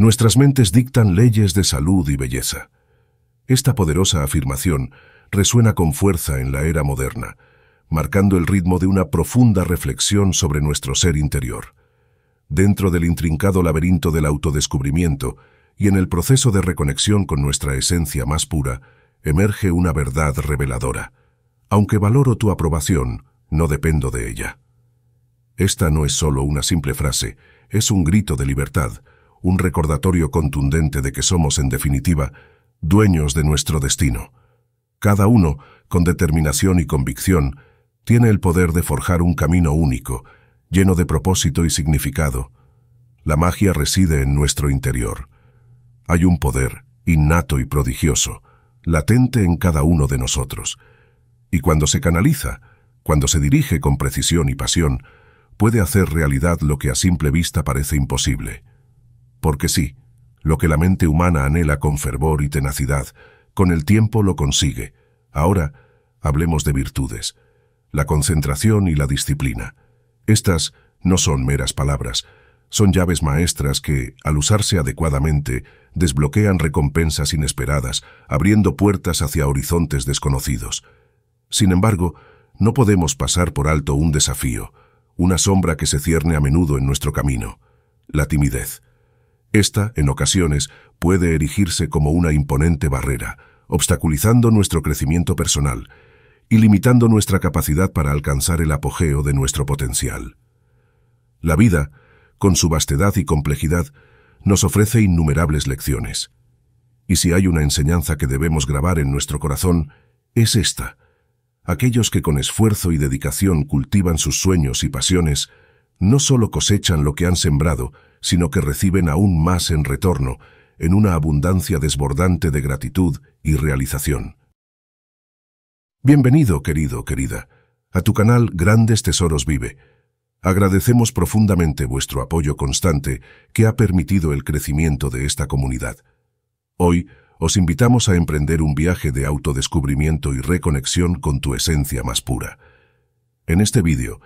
Nuestras mentes dictan leyes de salud y belleza. Esta poderosa afirmación resuena con fuerza en la era moderna, marcando el ritmo de una profunda reflexión sobre nuestro ser interior. Dentro del intrincado laberinto del autodescubrimiento y en el proceso de reconexión con nuestra esencia más pura, emerge una verdad reveladora. Aunque valoro tu aprobación, no dependo de ella. Esta no es solo una simple frase, es un grito de libertad, un recordatorio contundente de que somos, en definitiva, dueños de nuestro destino. Cada uno, con determinación y convicción, tiene el poder de forjar un camino único, lleno de propósito y significado. La magia reside en nuestro interior. Hay un poder, innato y prodigioso, latente en cada uno de nosotros. Y cuando se canaliza, cuando se dirige con precisión y pasión, puede hacer realidad lo que a simple vista parece imposible. Porque sí, lo que la mente humana anhela con fervor y tenacidad, con el tiempo lo consigue. Ahora, hablemos de virtudes. La concentración y la disciplina. Estas no son meras palabras, son llaves maestras que, al usarse adecuadamente, desbloquean recompensas inesperadas, abriendo puertas hacia horizontes desconocidos. Sin embargo, no podemos pasar por alto un desafío, una sombra que se cierne a menudo en nuestro camino, la timidez. Esta, en ocasiones, puede erigirse como una imponente barrera, obstaculizando nuestro crecimiento personal y limitando nuestra capacidad para alcanzar el apogeo de nuestro potencial. La vida, con su vastedad y complejidad, nos ofrece innumerables lecciones. Y si hay una enseñanza que debemos grabar en nuestro corazón, es esta. Aquellos que con esfuerzo y dedicación cultivan sus sueños y pasiones, no solo cosechan lo que han sembrado, sino que reciben aún más en retorno, en una abundancia desbordante de gratitud y realización. Bienvenido, querido, querida, a tu canal Grandes Tesoros Vive. Agradecemos profundamente vuestro apoyo constante que ha permitido el crecimiento de esta comunidad. Hoy os invitamos a emprender un viaje de autodescubrimiento y reconexión con tu esencia más pura. En este vídeo,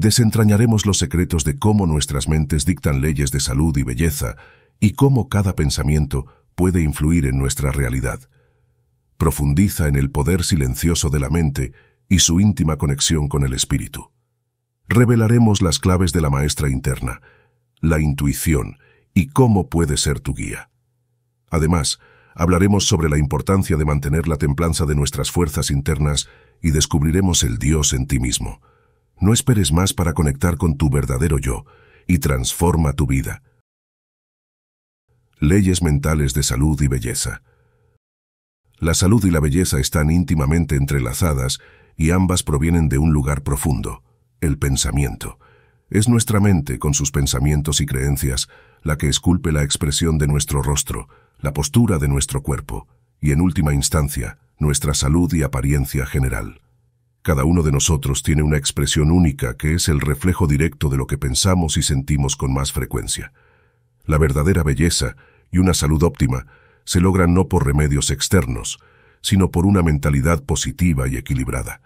desentrañaremos los secretos de cómo nuestras mentes dictan leyes de salud y belleza y cómo cada pensamiento puede influir en nuestra realidad. Profundiza en el poder silencioso de la mente y su íntima conexión con el espíritu. Revelaremos las claves de la maestra interna, la intuición y cómo puede ser tu guía. Además, hablaremos sobre la importancia de mantener la templanza de nuestras fuerzas internas y descubriremos el Dios en ti mismo. No esperes más para conectar con tu verdadero yo y transforma tu vida. Leyes mentales de salud y belleza. La salud y la belleza están íntimamente entrelazadas y ambas provienen de un lugar profundo, el pensamiento. Es nuestra mente, con sus pensamientos y creencias, la que esculpe la expresión de nuestro rostro, la postura de nuestro cuerpo y, en última instancia, nuestra salud y apariencia general. Cada uno de nosotros tiene una expresión única que es el reflejo directo de lo que pensamos y sentimos con más frecuencia. La verdadera belleza y una salud óptima se logran no por remedios externos, sino por una mentalidad positiva y equilibrada.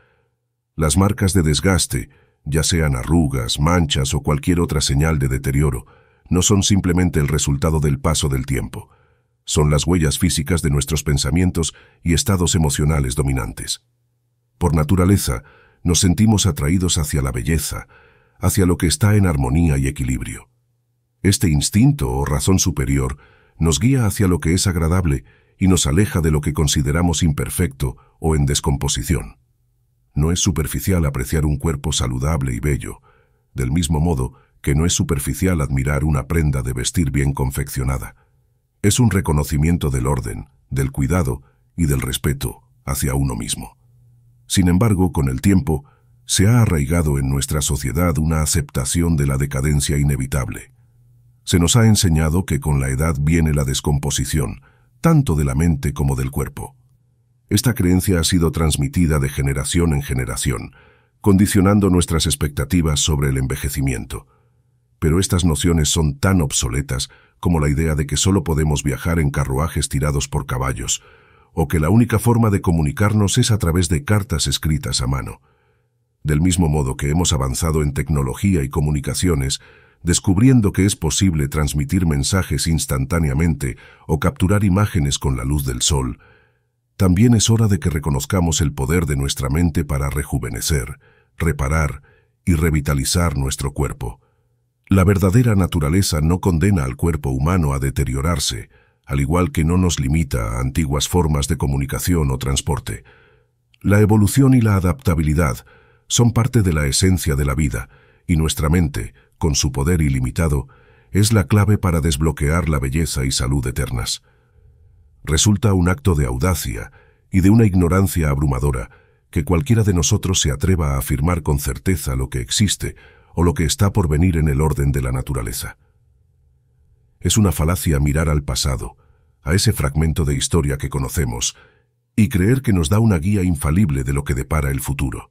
Las marcas de desgaste, ya sean arrugas, manchas o cualquier otra señal de deterioro, no son simplemente el resultado del paso del tiempo. Son las huellas físicas de nuestros pensamientos y estados emocionales dominantes. Por naturaleza, nos sentimos atraídos hacia la belleza, hacia lo que está en armonía y equilibrio. Este instinto o razón superior nos guía hacia lo que es agradable y nos aleja de lo que consideramos imperfecto o en descomposición. No es superficial apreciar un cuerpo saludable y bello, del mismo modo que no es superficial admirar una prenda de vestir bien confeccionada. Es un reconocimiento del orden, del cuidado y del respeto hacia uno mismo. Sin embargo, con el tiempo, se ha arraigado en nuestra sociedad una aceptación de la decadencia inevitable. Se nos ha enseñado que con la edad viene la descomposición, tanto de la mente como del cuerpo. Esta creencia ha sido transmitida de generación en generación, condicionando nuestras expectativas sobre el envejecimiento. Pero estas nociones son tan obsoletas como la idea de que solo podemos viajar en carruajes tirados por caballos, o que la única forma de comunicarnos es a través de cartas escritas a mano. Del mismo modo que hemos avanzado en tecnología y comunicaciones, descubriendo que es posible transmitir mensajes instantáneamente o capturar imágenes con la luz del sol, también es hora de que reconozcamos el poder de nuestra mente para rejuvenecer, reparar y revitalizar nuestro cuerpo. La verdadera naturaleza no condena al cuerpo humano a deteriorarse, al igual que no nos limita a antiguas formas de comunicación o transporte. La evolución y la adaptabilidad son parte de la esencia de la vida, y nuestra mente, con su poder ilimitado, es la clave para desbloquear la belleza y salud eternas. Resulta un acto de audacia y de una ignorancia abrumadora que cualquiera de nosotros se atreva a afirmar con certeza lo que existe o lo que está por venir en el orden de la naturaleza. Es una falacia mirar al pasado, a ese fragmento de historia que conocemos, y creer que nos da una guía infalible de lo que depara el futuro.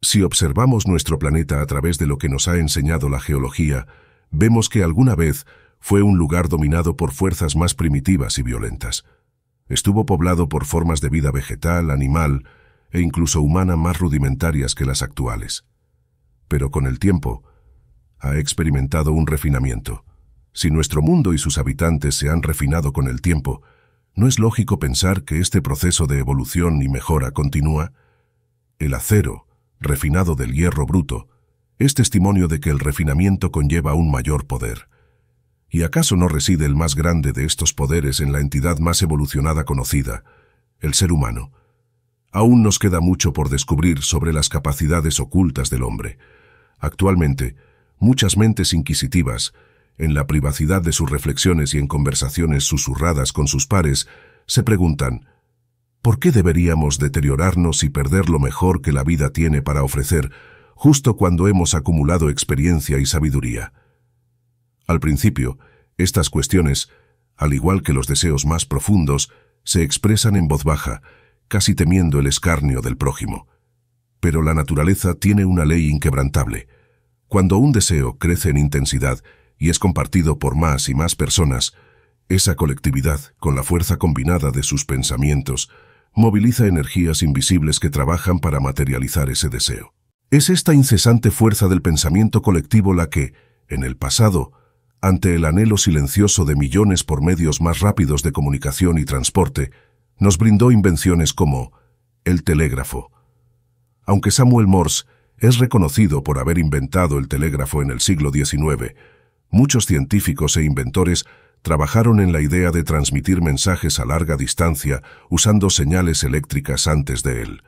Si observamos nuestro planeta a través de lo que nos ha enseñado la geología, vemos que alguna vez fue un lugar dominado por fuerzas más primitivas y violentas. Estuvo poblado por formas de vida vegetal, animal e incluso humana más rudimentarias que las actuales. Pero con el tiempo, ha experimentado un refinamiento. Si nuestro mundo y sus habitantes se han refinado con el tiempo, no es lógico pensar que este proceso de evolución y mejora continúa. El acero, refinado del hierro bruto, es testimonio de que el refinamiento conlleva un mayor poder. ¿Y acaso no reside el más grande de estos poderes en la entidad más evolucionada conocida, el ser humano? Aún nos queda mucho por descubrir sobre las capacidades ocultas del hombre. Actualmente, muchas mentes inquisitivas en la privacidad de sus reflexiones y en conversaciones susurradas con sus pares, se preguntan, ¿por qué deberíamos deteriorarnos y perder lo mejor que la vida tiene para ofrecer, justo cuando hemos acumulado experiencia y sabiduría? Al principio, estas cuestiones, al igual que los deseos más profundos, se expresan en voz baja, casi temiendo el escarnio del prójimo. Pero la naturaleza tiene una ley inquebrantable. Cuando un deseo crece en intensidad, y es compartido por más y más personas, esa colectividad, con la fuerza combinada de sus pensamientos, moviliza energías invisibles que trabajan para materializar ese deseo. Es esta incesante fuerza del pensamiento colectivo la que, en el pasado, ante el anhelo silencioso de millones por medios más rápidos de comunicación y transporte, nos brindó invenciones como el telégrafo. Aunque Samuel Morse es reconocido por haber inventado el telégrafo en el siglo XIX, muchos científicos e inventores trabajaron en la idea de transmitir mensajes a larga distancia usando señales eléctricas antes de él.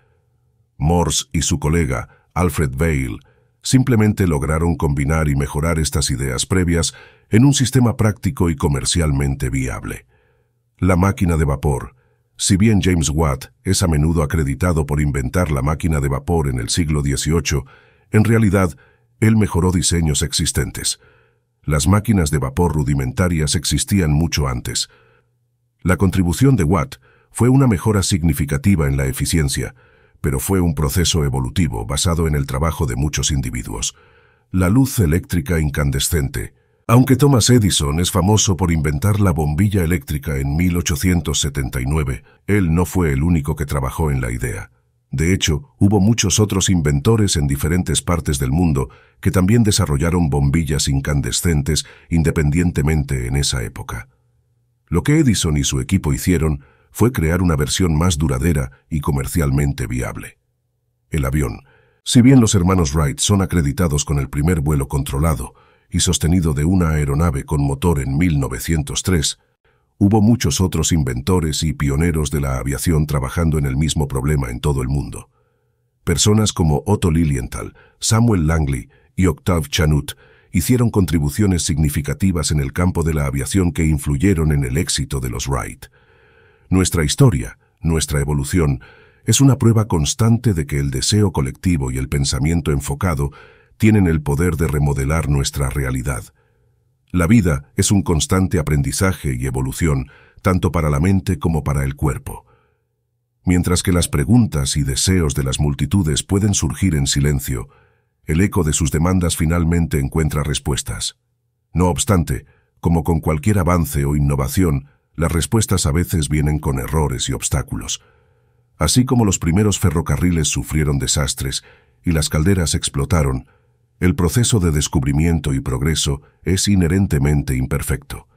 Morse y su colega, Alfred Vail, simplemente lograron combinar y mejorar estas ideas previas en un sistema práctico y comercialmente viable. La máquina de vapor. Si bien James Watt es a menudo acreditado por inventar la máquina de vapor en el siglo XVIII, en realidad él mejoró diseños existentes las máquinas de vapor rudimentarias existían mucho antes. La contribución de Watt fue una mejora significativa en la eficiencia, pero fue un proceso evolutivo basado en el trabajo de muchos individuos. La luz eléctrica incandescente. Aunque Thomas Edison es famoso por inventar la bombilla eléctrica en 1879, él no fue el único que trabajó en la idea. De hecho, hubo muchos otros inventores en diferentes partes del mundo que también desarrollaron bombillas incandescentes independientemente en esa época. Lo que Edison y su equipo hicieron fue crear una versión más duradera y comercialmente viable. El avión. Si bien los hermanos Wright son acreditados con el primer vuelo controlado y sostenido de una aeronave con motor en 1903, hubo muchos otros inventores y pioneros de la aviación trabajando en el mismo problema en todo el mundo. Personas como Otto Lilienthal, Samuel Langley, y Octave Chanut hicieron contribuciones significativas en el campo de la aviación que influyeron en el éxito de los Wright. Nuestra historia, nuestra evolución, es una prueba constante de que el deseo colectivo y el pensamiento enfocado tienen el poder de remodelar nuestra realidad. La vida es un constante aprendizaje y evolución, tanto para la mente como para el cuerpo. Mientras que las preguntas y deseos de las multitudes pueden surgir en silencio, el eco de sus demandas finalmente encuentra respuestas. No obstante, como con cualquier avance o innovación, las respuestas a veces vienen con errores y obstáculos. Así como los primeros ferrocarriles sufrieron desastres y las calderas explotaron, el proceso de descubrimiento y progreso es inherentemente imperfecto.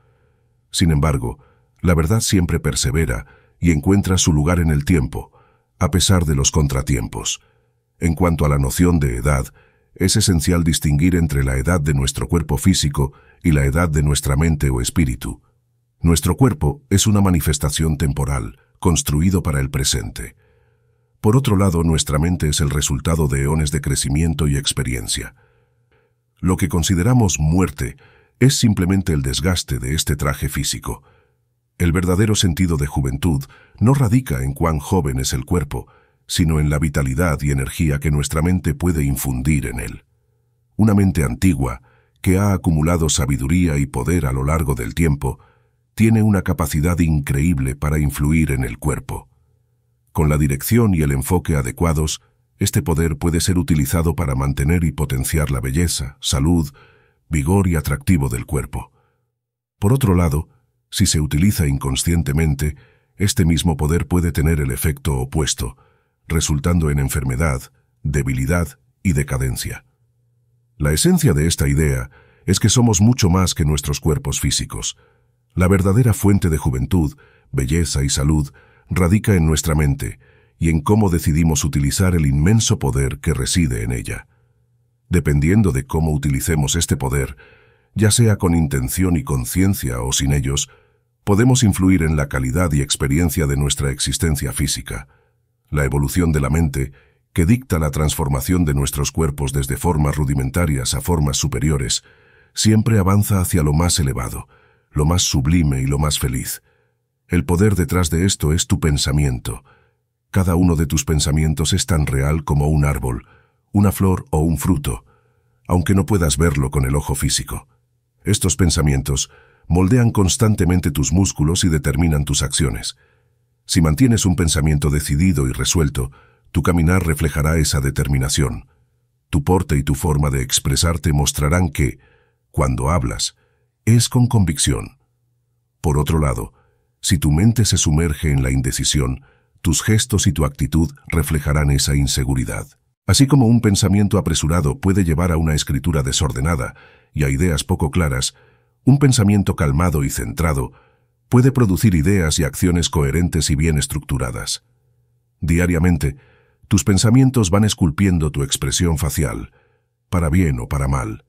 Sin embargo, la verdad siempre persevera y encuentra su lugar en el tiempo, a pesar de los contratiempos. En cuanto a la noción de edad, es esencial distinguir entre la edad de nuestro cuerpo físico y la edad de nuestra mente o espíritu. Nuestro cuerpo es una manifestación temporal, construido para el presente. Por otro lado, nuestra mente es el resultado de eones de crecimiento y experiencia. Lo que consideramos muerte es simplemente el desgaste de este traje físico. El verdadero sentido de juventud no radica en cuán joven es el cuerpo, sino en la vitalidad y energía que nuestra mente puede infundir en él. Una mente antigua, que ha acumulado sabiduría y poder a lo largo del tiempo, tiene una capacidad increíble para influir en el cuerpo. Con la dirección y el enfoque adecuados, este poder puede ser utilizado para mantener y potenciar la belleza, salud, vigor y atractivo del cuerpo. Por otro lado, si se utiliza inconscientemente, este mismo poder puede tener el efecto opuesto, resultando en enfermedad, debilidad y decadencia. La esencia de esta idea es que somos mucho más que nuestros cuerpos físicos. La verdadera fuente de juventud, belleza y salud radica en nuestra mente y en cómo decidimos utilizar el inmenso poder que reside en ella. Dependiendo de cómo utilicemos este poder, ya sea con intención y conciencia o sin ellos, podemos influir en la calidad y experiencia de nuestra existencia física la evolución de la mente, que dicta la transformación de nuestros cuerpos desde formas rudimentarias a formas superiores, siempre avanza hacia lo más elevado, lo más sublime y lo más feliz. El poder detrás de esto es tu pensamiento. Cada uno de tus pensamientos es tan real como un árbol, una flor o un fruto, aunque no puedas verlo con el ojo físico. Estos pensamientos moldean constantemente tus músculos y determinan tus acciones. Si mantienes un pensamiento decidido y resuelto, tu caminar reflejará esa determinación. Tu porte y tu forma de expresarte mostrarán que, cuando hablas, es con convicción. Por otro lado, si tu mente se sumerge en la indecisión, tus gestos y tu actitud reflejarán esa inseguridad. Así como un pensamiento apresurado puede llevar a una escritura desordenada y a ideas poco claras, un pensamiento calmado y centrado puede producir ideas y acciones coherentes y bien estructuradas. Diariamente, tus pensamientos van esculpiendo tu expresión facial, para bien o para mal.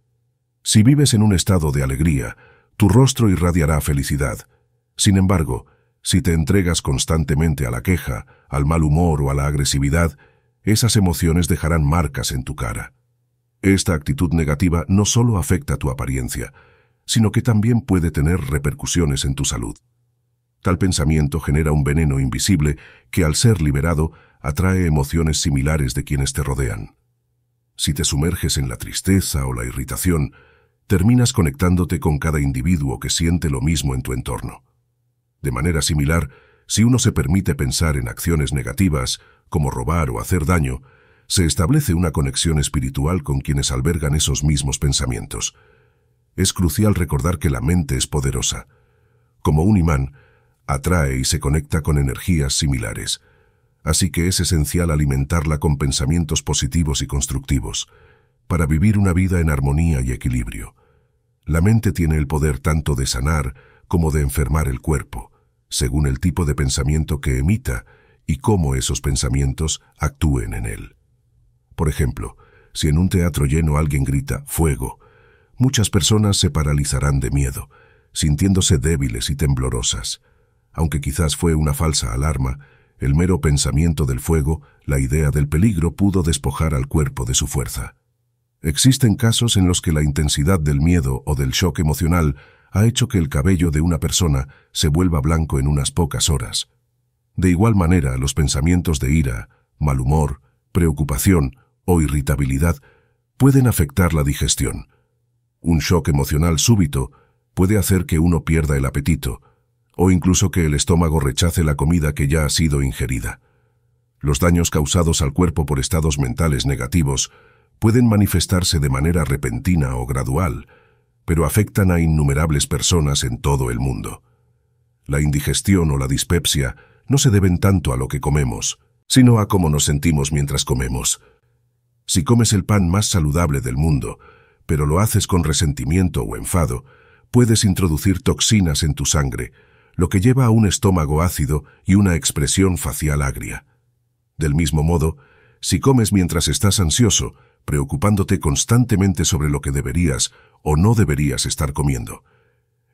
Si vives en un estado de alegría, tu rostro irradiará felicidad. Sin embargo, si te entregas constantemente a la queja, al mal humor o a la agresividad, esas emociones dejarán marcas en tu cara. Esta actitud negativa no solo afecta tu apariencia, sino que también puede tener repercusiones en tu salud. Tal pensamiento genera un veneno invisible que al ser liberado atrae emociones similares de quienes te rodean. Si te sumerges en la tristeza o la irritación, terminas conectándote con cada individuo que siente lo mismo en tu entorno. De manera similar, si uno se permite pensar en acciones negativas, como robar o hacer daño, se establece una conexión espiritual con quienes albergan esos mismos pensamientos. Es crucial recordar que la mente es poderosa. Como un imán, atrae y se conecta con energías similares. Así que es esencial alimentarla con pensamientos positivos y constructivos, para vivir una vida en armonía y equilibrio. La mente tiene el poder tanto de sanar como de enfermar el cuerpo, según el tipo de pensamiento que emita y cómo esos pensamientos actúen en él. Por ejemplo, si en un teatro lleno alguien grita fuego, muchas personas se paralizarán de miedo, sintiéndose débiles y temblorosas. Aunque quizás fue una falsa alarma, el mero pensamiento del fuego, la idea del peligro pudo despojar al cuerpo de su fuerza. Existen casos en los que la intensidad del miedo o del shock emocional ha hecho que el cabello de una persona se vuelva blanco en unas pocas horas. De igual manera, los pensamientos de ira, mal humor, preocupación o irritabilidad pueden afectar la digestión. Un shock emocional súbito puede hacer que uno pierda el apetito, o incluso que el estómago rechace la comida que ya ha sido ingerida. Los daños causados al cuerpo por estados mentales negativos pueden manifestarse de manera repentina o gradual, pero afectan a innumerables personas en todo el mundo. La indigestión o la dispepsia no se deben tanto a lo que comemos, sino a cómo nos sentimos mientras comemos. Si comes el pan más saludable del mundo, pero lo haces con resentimiento o enfado, puedes introducir toxinas en tu sangre, lo que lleva a un estómago ácido y una expresión facial agria. Del mismo modo, si comes mientras estás ansioso, preocupándote constantemente sobre lo que deberías o no deberías estar comiendo,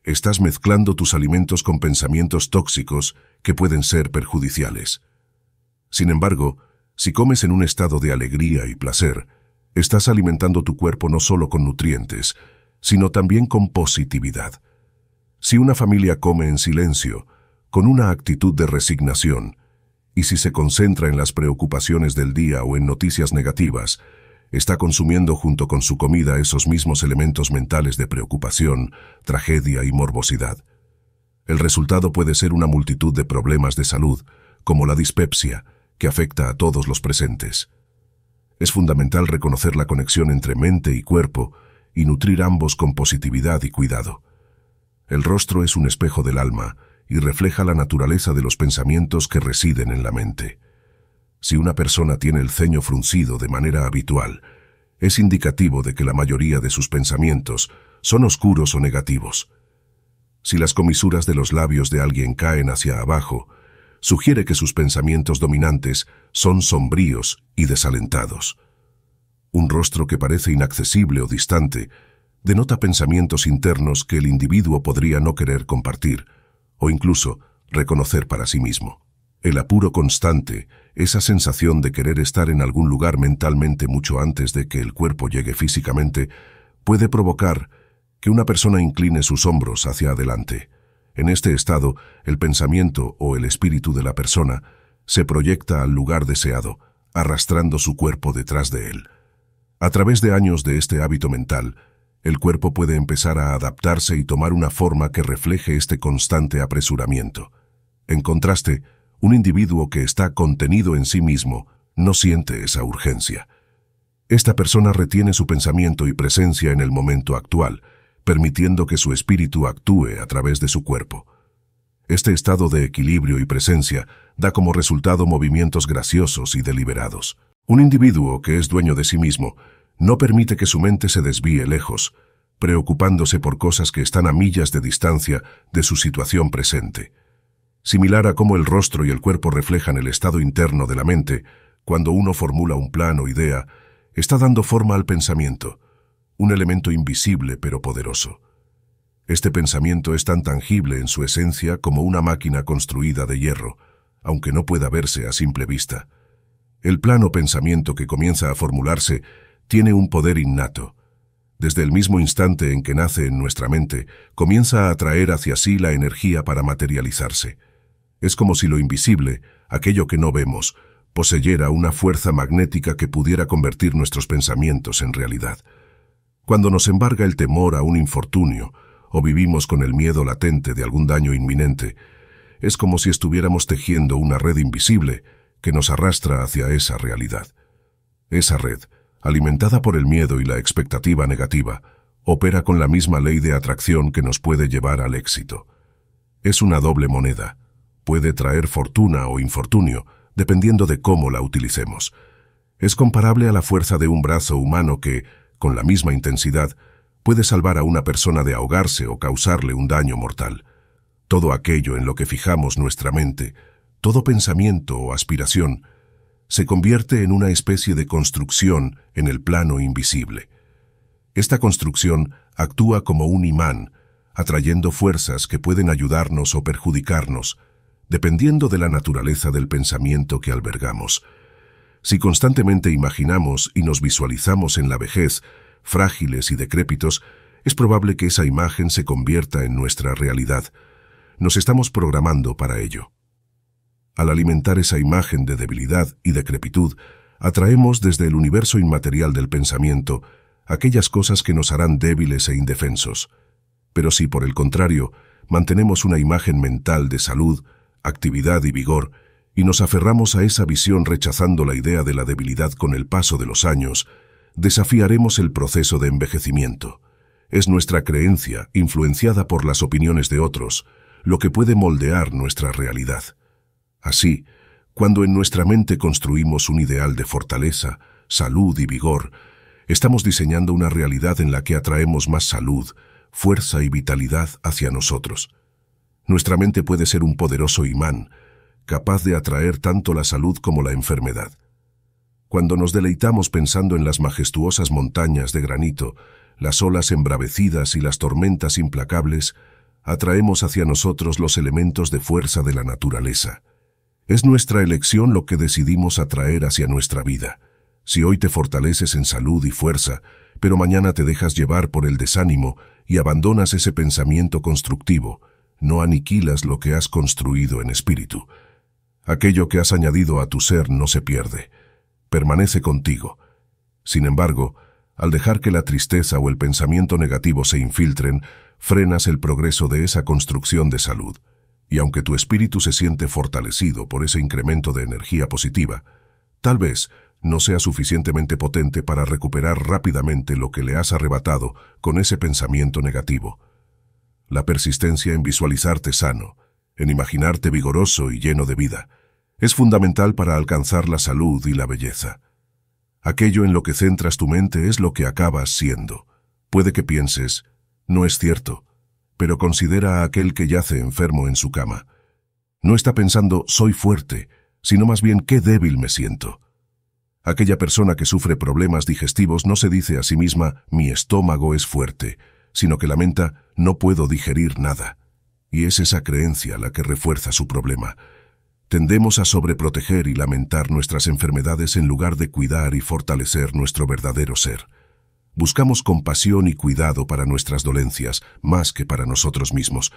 estás mezclando tus alimentos con pensamientos tóxicos que pueden ser perjudiciales. Sin embargo, si comes en un estado de alegría y placer, estás alimentando tu cuerpo no solo con nutrientes, sino también con positividad. Si una familia come en silencio, con una actitud de resignación, y si se concentra en las preocupaciones del día o en noticias negativas, está consumiendo junto con su comida esos mismos elementos mentales de preocupación, tragedia y morbosidad. El resultado puede ser una multitud de problemas de salud, como la dispepsia, que afecta a todos los presentes. Es fundamental reconocer la conexión entre mente y cuerpo y nutrir ambos con positividad y cuidado. El rostro es un espejo del alma y refleja la naturaleza de los pensamientos que residen en la mente. Si una persona tiene el ceño fruncido de manera habitual, es indicativo de que la mayoría de sus pensamientos son oscuros o negativos. Si las comisuras de los labios de alguien caen hacia abajo, sugiere que sus pensamientos dominantes son sombríos y desalentados. Un rostro que parece inaccesible o distante denota pensamientos internos que el individuo podría no querer compartir o incluso reconocer para sí mismo. El apuro constante, esa sensación de querer estar en algún lugar mentalmente mucho antes de que el cuerpo llegue físicamente, puede provocar que una persona incline sus hombros hacia adelante. En este estado, el pensamiento o el espíritu de la persona se proyecta al lugar deseado, arrastrando su cuerpo detrás de él. A través de años de este hábito mental, el cuerpo puede empezar a adaptarse y tomar una forma que refleje este constante apresuramiento. En contraste, un individuo que está contenido en sí mismo no siente esa urgencia. Esta persona retiene su pensamiento y presencia en el momento actual, permitiendo que su espíritu actúe a través de su cuerpo. Este estado de equilibrio y presencia da como resultado movimientos graciosos y deliberados. Un individuo que es dueño de sí mismo no permite que su mente se desvíe lejos, preocupándose por cosas que están a millas de distancia de su situación presente. Similar a cómo el rostro y el cuerpo reflejan el estado interno de la mente, cuando uno formula un plan o idea, está dando forma al pensamiento, un elemento invisible pero poderoso. Este pensamiento es tan tangible en su esencia como una máquina construida de hierro, aunque no pueda verse a simple vista. El plano pensamiento que comienza a formularse tiene un poder innato. Desde el mismo instante en que nace en nuestra mente, comienza a atraer hacia sí la energía para materializarse. Es como si lo invisible, aquello que no vemos, poseyera una fuerza magnética que pudiera convertir nuestros pensamientos en realidad. Cuando nos embarga el temor a un infortunio, o vivimos con el miedo latente de algún daño inminente, es como si estuviéramos tejiendo una red invisible que nos arrastra hacia esa realidad. Esa red, alimentada por el miedo y la expectativa negativa, opera con la misma ley de atracción que nos puede llevar al éxito. Es una doble moneda. Puede traer fortuna o infortunio, dependiendo de cómo la utilicemos. Es comparable a la fuerza de un brazo humano que, con la misma intensidad, puede salvar a una persona de ahogarse o causarle un daño mortal. Todo aquello en lo que fijamos nuestra mente, todo pensamiento o aspiración, se convierte en una especie de construcción en el plano invisible. Esta construcción actúa como un imán, atrayendo fuerzas que pueden ayudarnos o perjudicarnos, dependiendo de la naturaleza del pensamiento que albergamos. Si constantemente imaginamos y nos visualizamos en la vejez, frágiles y decrépitos, es probable que esa imagen se convierta en nuestra realidad. Nos estamos programando para ello. Al alimentar esa imagen de debilidad y decrepitud, atraemos desde el universo inmaterial del pensamiento aquellas cosas que nos harán débiles e indefensos. Pero si, por el contrario, mantenemos una imagen mental de salud, actividad y vigor, y nos aferramos a esa visión rechazando la idea de la debilidad con el paso de los años, desafiaremos el proceso de envejecimiento. Es nuestra creencia, influenciada por las opiniones de otros, lo que puede moldear nuestra realidad. Así, cuando en nuestra mente construimos un ideal de fortaleza, salud y vigor, estamos diseñando una realidad en la que atraemos más salud, fuerza y vitalidad hacia nosotros. Nuestra mente puede ser un poderoso imán, capaz de atraer tanto la salud como la enfermedad. Cuando nos deleitamos pensando en las majestuosas montañas de granito, las olas embravecidas y las tormentas implacables, atraemos hacia nosotros los elementos de fuerza de la naturaleza. Es nuestra elección lo que decidimos atraer hacia nuestra vida. Si hoy te fortaleces en salud y fuerza, pero mañana te dejas llevar por el desánimo y abandonas ese pensamiento constructivo, no aniquilas lo que has construido en espíritu. Aquello que has añadido a tu ser no se pierde. Permanece contigo. Sin embargo, al dejar que la tristeza o el pensamiento negativo se infiltren, frenas el progreso de esa construcción de salud y aunque tu espíritu se siente fortalecido por ese incremento de energía positiva, tal vez no sea suficientemente potente para recuperar rápidamente lo que le has arrebatado con ese pensamiento negativo. La persistencia en visualizarte sano, en imaginarte vigoroso y lleno de vida, es fundamental para alcanzar la salud y la belleza. Aquello en lo que centras tu mente es lo que acabas siendo. Puede que pienses, no es cierto, pero considera a aquel que yace enfermo en su cama. No está pensando soy fuerte, sino más bien qué débil me siento. Aquella persona que sufre problemas digestivos no se dice a sí misma mi estómago es fuerte, sino que lamenta no puedo digerir nada. Y es esa creencia la que refuerza su problema. Tendemos a sobreproteger y lamentar nuestras enfermedades en lugar de cuidar y fortalecer nuestro verdadero ser buscamos compasión y cuidado para nuestras dolencias más que para nosotros mismos.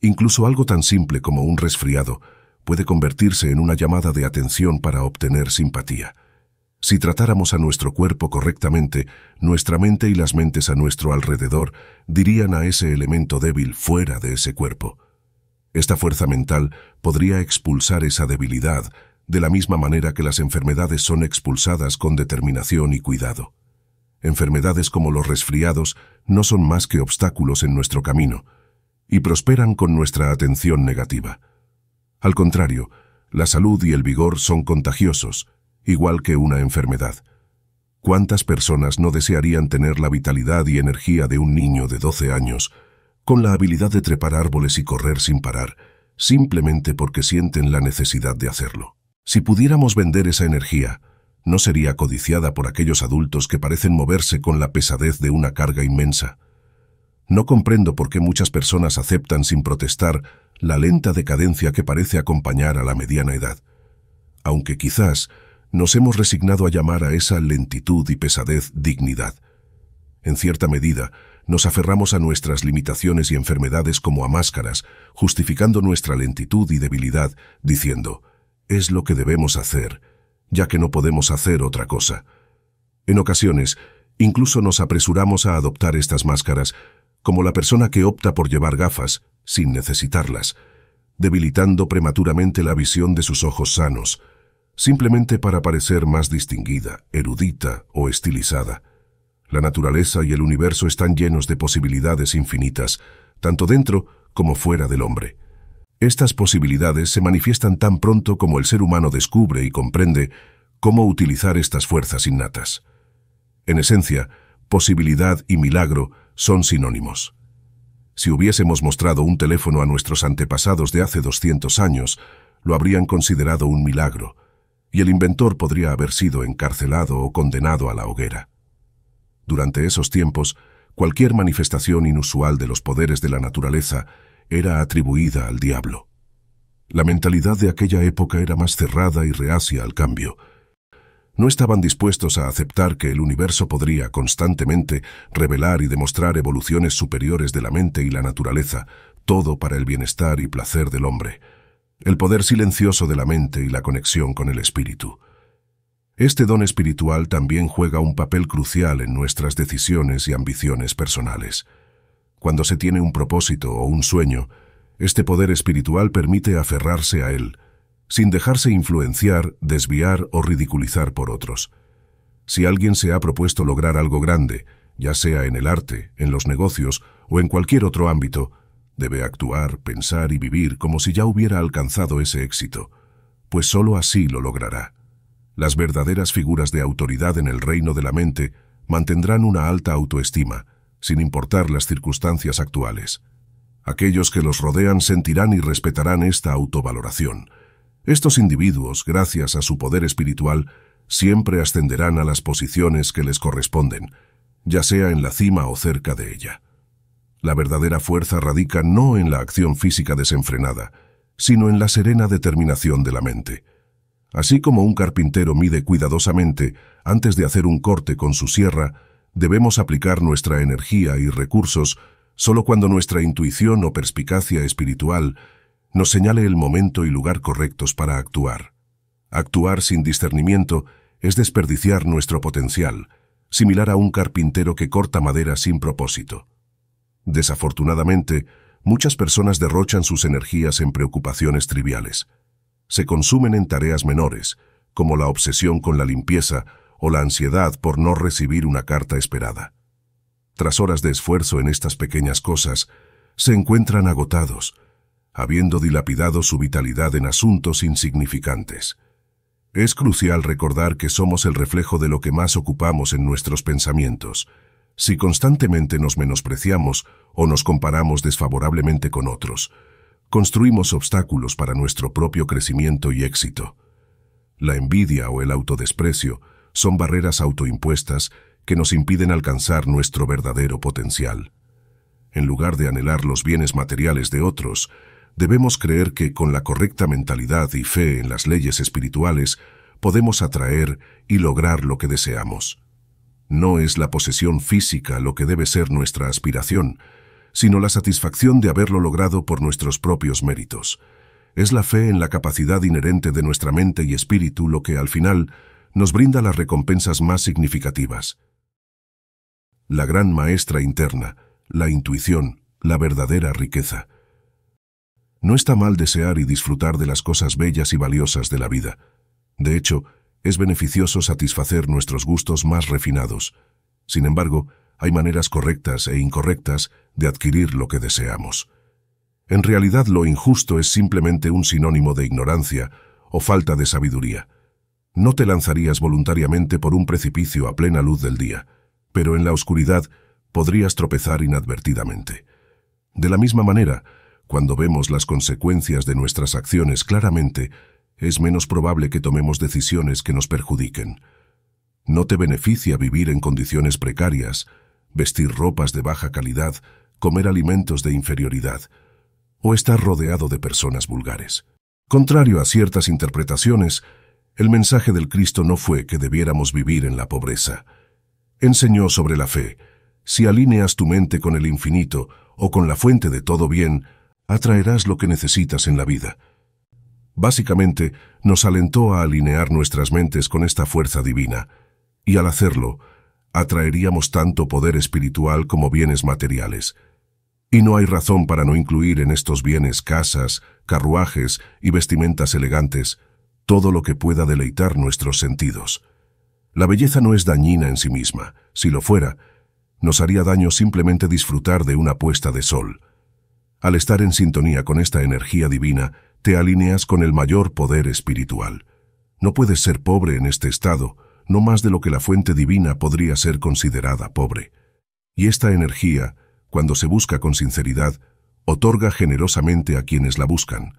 Incluso algo tan simple como un resfriado puede convertirse en una llamada de atención para obtener simpatía. Si tratáramos a nuestro cuerpo correctamente, nuestra mente y las mentes a nuestro alrededor dirían a ese elemento débil fuera de ese cuerpo. Esta fuerza mental podría expulsar esa debilidad, de la misma manera que las enfermedades son expulsadas con determinación y cuidado. Enfermedades como los resfriados no son más que obstáculos en nuestro camino y prosperan con nuestra atención negativa. Al contrario, la salud y el vigor son contagiosos, igual que una enfermedad. ¿Cuántas personas no desearían tener la vitalidad y energía de un niño de 12 años, con la habilidad de trepar árboles y correr sin parar, simplemente porque sienten la necesidad de hacerlo? Si pudiéramos vender esa energía, no sería codiciada por aquellos adultos que parecen moverse con la pesadez de una carga inmensa. No comprendo por qué muchas personas aceptan sin protestar la lenta decadencia que parece acompañar a la mediana edad. Aunque quizás nos hemos resignado a llamar a esa lentitud y pesadez dignidad. En cierta medida, nos aferramos a nuestras limitaciones y enfermedades como a máscaras, justificando nuestra lentitud y debilidad, diciendo, es lo que debemos hacer, ya que no podemos hacer otra cosa. En ocasiones, incluso nos apresuramos a adoptar estas máscaras, como la persona que opta por llevar gafas sin necesitarlas, debilitando prematuramente la visión de sus ojos sanos, simplemente para parecer más distinguida, erudita o estilizada. La naturaleza y el universo están llenos de posibilidades infinitas, tanto dentro como fuera del hombre. Estas posibilidades se manifiestan tan pronto como el ser humano descubre y comprende cómo utilizar estas fuerzas innatas. En esencia, posibilidad y milagro son sinónimos. Si hubiésemos mostrado un teléfono a nuestros antepasados de hace 200 años, lo habrían considerado un milagro, y el inventor podría haber sido encarcelado o condenado a la hoguera. Durante esos tiempos, cualquier manifestación inusual de los poderes de la naturaleza era atribuida al diablo. La mentalidad de aquella época era más cerrada y reacia al cambio. No estaban dispuestos a aceptar que el universo podría constantemente revelar y demostrar evoluciones superiores de la mente y la naturaleza, todo para el bienestar y placer del hombre, el poder silencioso de la mente y la conexión con el espíritu. Este don espiritual también juega un papel crucial en nuestras decisiones y ambiciones personales. Cuando se tiene un propósito o un sueño, este poder espiritual permite aferrarse a él, sin dejarse influenciar, desviar o ridiculizar por otros. Si alguien se ha propuesto lograr algo grande, ya sea en el arte, en los negocios o en cualquier otro ámbito, debe actuar, pensar y vivir como si ya hubiera alcanzado ese éxito, pues sólo así lo logrará. Las verdaderas figuras de autoridad en el reino de la mente mantendrán una alta autoestima, sin importar las circunstancias actuales. Aquellos que los rodean sentirán y respetarán esta autovaloración. Estos individuos, gracias a su poder espiritual, siempre ascenderán a las posiciones que les corresponden, ya sea en la cima o cerca de ella. La verdadera fuerza radica no en la acción física desenfrenada, sino en la serena determinación de la mente. Así como un carpintero mide cuidadosamente antes de hacer un corte con su sierra, debemos aplicar nuestra energía y recursos solo cuando nuestra intuición o perspicacia espiritual nos señale el momento y lugar correctos para actuar. Actuar sin discernimiento es desperdiciar nuestro potencial, similar a un carpintero que corta madera sin propósito. Desafortunadamente, muchas personas derrochan sus energías en preocupaciones triviales. Se consumen en tareas menores, como la obsesión con la limpieza o la ansiedad por no recibir una carta esperada. Tras horas de esfuerzo en estas pequeñas cosas, se encuentran agotados, habiendo dilapidado su vitalidad en asuntos insignificantes. Es crucial recordar que somos el reflejo de lo que más ocupamos en nuestros pensamientos. Si constantemente nos menospreciamos o nos comparamos desfavorablemente con otros, construimos obstáculos para nuestro propio crecimiento y éxito. La envidia o el autodesprecio son barreras autoimpuestas que nos impiden alcanzar nuestro verdadero potencial. En lugar de anhelar los bienes materiales de otros, debemos creer que con la correcta mentalidad y fe en las leyes espirituales podemos atraer y lograr lo que deseamos. No es la posesión física lo que debe ser nuestra aspiración, sino la satisfacción de haberlo logrado por nuestros propios méritos. Es la fe en la capacidad inherente de nuestra mente y espíritu lo que, al final, nos brinda las recompensas más significativas. La gran maestra interna, la intuición, la verdadera riqueza. No está mal desear y disfrutar de las cosas bellas y valiosas de la vida. De hecho, es beneficioso satisfacer nuestros gustos más refinados. Sin embargo, hay maneras correctas e incorrectas de adquirir lo que deseamos. En realidad lo injusto es simplemente un sinónimo de ignorancia o falta de sabiduría. No te lanzarías voluntariamente por un precipicio a plena luz del día, pero en la oscuridad podrías tropezar inadvertidamente. De la misma manera, cuando vemos las consecuencias de nuestras acciones claramente, es menos probable que tomemos decisiones que nos perjudiquen. No te beneficia vivir en condiciones precarias, vestir ropas de baja calidad, comer alimentos de inferioridad, o estar rodeado de personas vulgares. Contrario a ciertas interpretaciones, el mensaje del Cristo no fue que debiéramos vivir en la pobreza. Enseñó sobre la fe. Si alineas tu mente con el infinito o con la fuente de todo bien, atraerás lo que necesitas en la vida. Básicamente, nos alentó a alinear nuestras mentes con esta fuerza divina, y al hacerlo, atraeríamos tanto poder espiritual como bienes materiales. Y no hay razón para no incluir en estos bienes casas, carruajes y vestimentas elegantes, todo lo que pueda deleitar nuestros sentidos. La belleza no es dañina en sí misma, si lo fuera, nos haría daño simplemente disfrutar de una puesta de sol. Al estar en sintonía con esta energía divina, te alineas con el mayor poder espiritual. No puedes ser pobre en este estado, no más de lo que la fuente divina podría ser considerada pobre. Y esta energía, cuando se busca con sinceridad, otorga generosamente a quienes la buscan.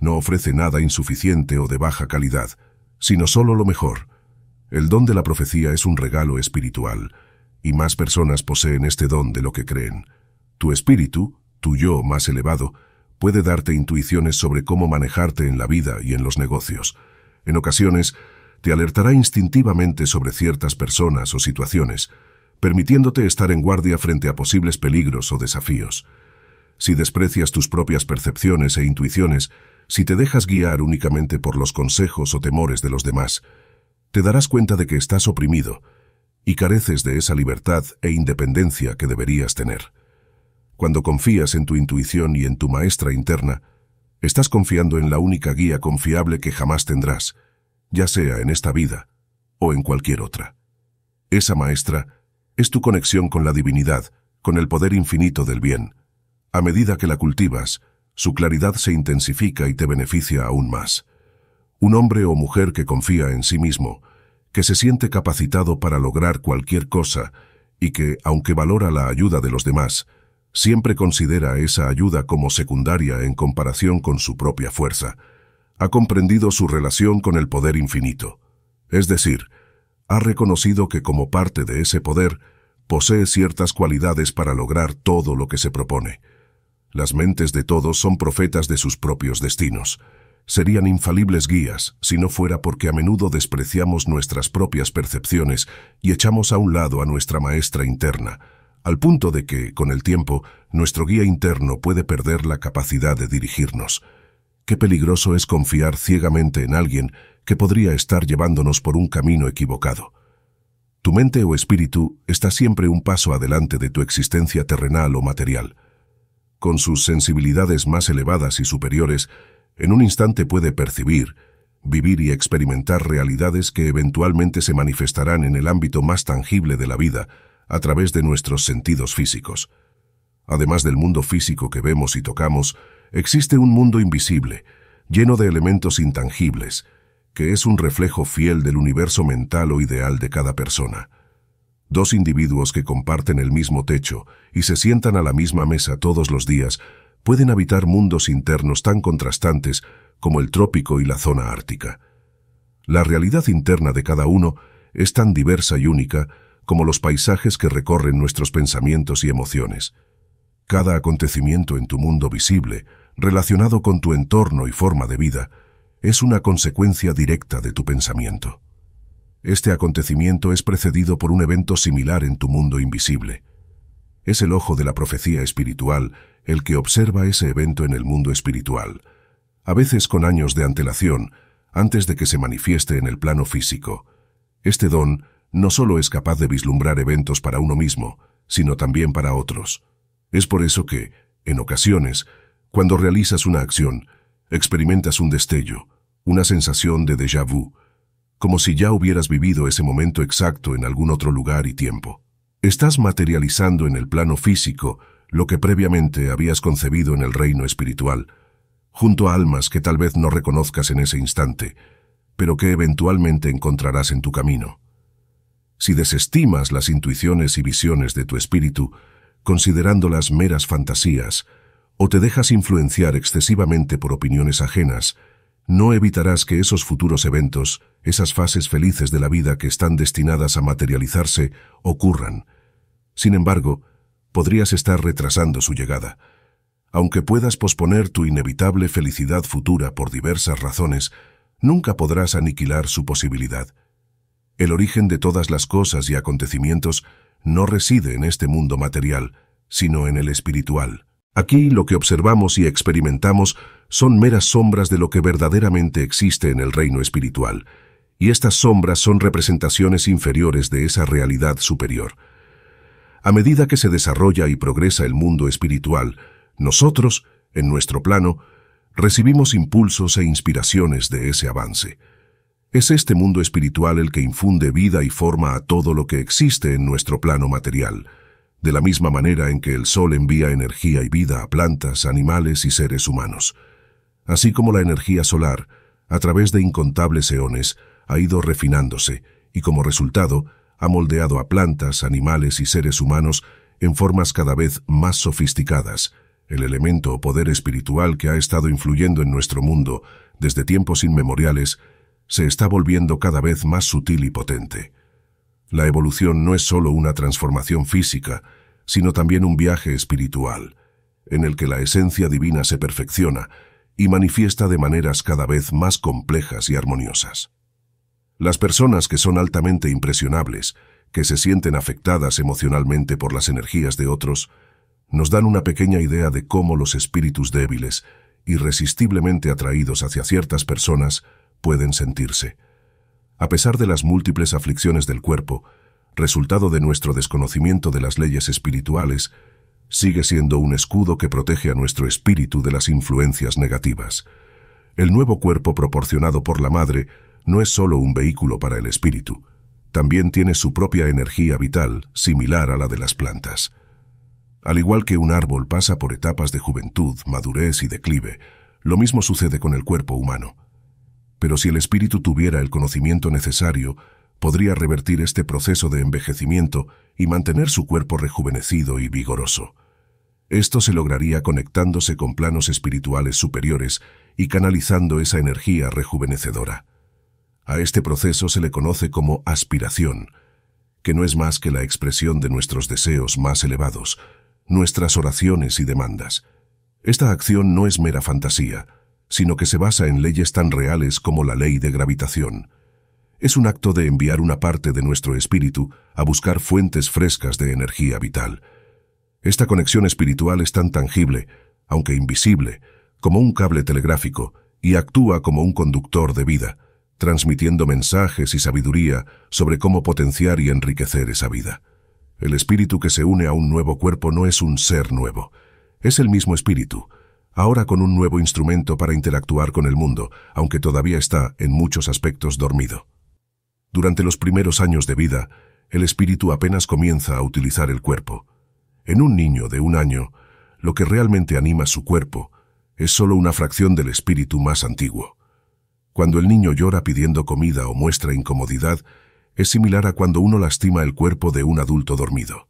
No ofrece nada insuficiente o de baja calidad, sino solo lo mejor. El don de la profecía es un regalo espiritual, y más personas poseen este don de lo que creen. Tu espíritu, tu yo más elevado, puede darte intuiciones sobre cómo manejarte en la vida y en los negocios. En ocasiones, te alertará instintivamente sobre ciertas personas o situaciones, permitiéndote estar en guardia frente a posibles peligros o desafíos. Si desprecias tus propias percepciones e intuiciones, si te dejas guiar únicamente por los consejos o temores de los demás, te darás cuenta de que estás oprimido y careces de esa libertad e independencia que deberías tener. Cuando confías en tu intuición y en tu maestra interna, estás confiando en la única guía confiable que jamás tendrás, ya sea en esta vida o en cualquier otra. Esa maestra es tu conexión con la divinidad, con el poder infinito del bien. A medida que la cultivas, su claridad se intensifica y te beneficia aún más. Un hombre o mujer que confía en sí mismo, que se siente capacitado para lograr cualquier cosa y que, aunque valora la ayuda de los demás, siempre considera esa ayuda como secundaria en comparación con su propia fuerza, ha comprendido su relación con el poder infinito. Es decir, ha reconocido que como parte de ese poder, posee ciertas cualidades para lograr todo lo que se propone. Las mentes de todos son profetas de sus propios destinos. Serían infalibles guías si no fuera porque a menudo despreciamos nuestras propias percepciones y echamos a un lado a nuestra maestra interna, al punto de que, con el tiempo, nuestro guía interno puede perder la capacidad de dirigirnos. Qué peligroso es confiar ciegamente en alguien que podría estar llevándonos por un camino equivocado. Tu mente o espíritu está siempre un paso adelante de tu existencia terrenal o material con sus sensibilidades más elevadas y superiores, en un instante puede percibir, vivir y experimentar realidades que eventualmente se manifestarán en el ámbito más tangible de la vida, a través de nuestros sentidos físicos. Además del mundo físico que vemos y tocamos, existe un mundo invisible, lleno de elementos intangibles, que es un reflejo fiel del universo mental o ideal de cada persona. Dos individuos que comparten el mismo techo y se sientan a la misma mesa todos los días pueden habitar mundos internos tan contrastantes como el trópico y la zona ártica. La realidad interna de cada uno es tan diversa y única como los paisajes que recorren nuestros pensamientos y emociones. Cada acontecimiento en tu mundo visible, relacionado con tu entorno y forma de vida, es una consecuencia directa de tu pensamiento. Este acontecimiento es precedido por un evento similar en tu mundo invisible. Es el ojo de la profecía espiritual el que observa ese evento en el mundo espiritual, a veces con años de antelación, antes de que se manifieste en el plano físico. Este don no solo es capaz de vislumbrar eventos para uno mismo, sino también para otros. Es por eso que, en ocasiones, cuando realizas una acción, experimentas un destello, una sensación de déjà vu, como si ya hubieras vivido ese momento exacto en algún otro lugar y tiempo. Estás materializando en el plano físico lo que previamente habías concebido en el reino espiritual, junto a almas que tal vez no reconozcas en ese instante, pero que eventualmente encontrarás en tu camino. Si desestimas las intuiciones y visiones de tu espíritu, considerándolas meras fantasías, o te dejas influenciar excesivamente por opiniones ajenas, no evitarás que esos futuros eventos, esas fases felices de la vida que están destinadas a materializarse, ocurran. Sin embargo, podrías estar retrasando su llegada. Aunque puedas posponer tu inevitable felicidad futura por diversas razones, nunca podrás aniquilar su posibilidad. El origen de todas las cosas y acontecimientos no reside en este mundo material, sino en el espiritual. Aquí lo que observamos y experimentamos son meras sombras de lo que verdaderamente existe en el reino espiritual, y estas sombras son representaciones inferiores de esa realidad superior. A medida que se desarrolla y progresa el mundo espiritual, nosotros, en nuestro plano, recibimos impulsos e inspiraciones de ese avance. Es este mundo espiritual el que infunde vida y forma a todo lo que existe en nuestro plano material, de la misma manera en que el sol envía energía y vida a plantas, animales y seres humanos así como la energía solar, a través de incontables eones, ha ido refinándose y como resultado ha moldeado a plantas, animales y seres humanos en formas cada vez más sofisticadas. El elemento o poder espiritual que ha estado influyendo en nuestro mundo desde tiempos inmemoriales se está volviendo cada vez más sutil y potente. La evolución no es solo una transformación física, sino también un viaje espiritual, en el que la esencia divina se perfecciona y manifiesta de maneras cada vez más complejas y armoniosas. Las personas que son altamente impresionables, que se sienten afectadas emocionalmente por las energías de otros, nos dan una pequeña idea de cómo los espíritus débiles, irresistiblemente atraídos hacia ciertas personas, pueden sentirse. A pesar de las múltiples aflicciones del cuerpo, resultado de nuestro desconocimiento de las leyes espirituales, sigue siendo un escudo que protege a nuestro espíritu de las influencias negativas. El nuevo cuerpo proporcionado por la madre no es solo un vehículo para el espíritu, también tiene su propia energía vital, similar a la de las plantas. Al igual que un árbol pasa por etapas de juventud, madurez y declive, lo mismo sucede con el cuerpo humano. Pero si el espíritu tuviera el conocimiento necesario, podría revertir este proceso de envejecimiento y mantener su cuerpo rejuvenecido y vigoroso. Esto se lograría conectándose con planos espirituales superiores y canalizando esa energía rejuvenecedora. A este proceso se le conoce como aspiración, que no es más que la expresión de nuestros deseos más elevados, nuestras oraciones y demandas. Esta acción no es mera fantasía, sino que se basa en leyes tan reales como la ley de gravitación. Es un acto de enviar una parte de nuestro espíritu a buscar fuentes frescas de energía vital, esta conexión espiritual es tan tangible, aunque invisible, como un cable telegráfico y actúa como un conductor de vida, transmitiendo mensajes y sabiduría sobre cómo potenciar y enriquecer esa vida. El espíritu que se une a un nuevo cuerpo no es un ser nuevo, es el mismo espíritu, ahora con un nuevo instrumento para interactuar con el mundo, aunque todavía está, en muchos aspectos, dormido. Durante los primeros años de vida, el espíritu apenas comienza a utilizar el cuerpo. En un niño de un año, lo que realmente anima su cuerpo es solo una fracción del espíritu más antiguo. Cuando el niño llora pidiendo comida o muestra incomodidad, es similar a cuando uno lastima el cuerpo de un adulto dormido.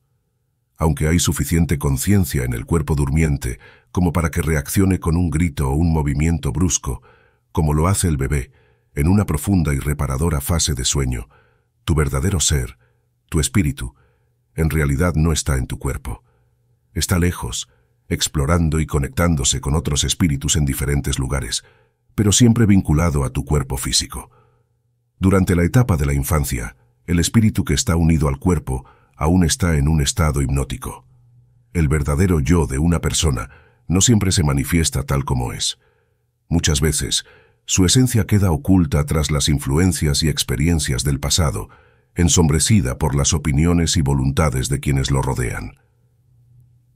Aunque hay suficiente conciencia en el cuerpo durmiente como para que reaccione con un grito o un movimiento brusco, como lo hace el bebé, en una profunda y reparadora fase de sueño, tu verdadero ser, tu espíritu, en realidad no está en tu cuerpo. Está lejos, explorando y conectándose con otros espíritus en diferentes lugares, pero siempre vinculado a tu cuerpo físico. Durante la etapa de la infancia, el espíritu que está unido al cuerpo aún está en un estado hipnótico. El verdadero yo de una persona no siempre se manifiesta tal como es. Muchas veces, su esencia queda oculta tras las influencias y experiencias del pasado ensombrecida por las opiniones y voluntades de quienes lo rodean.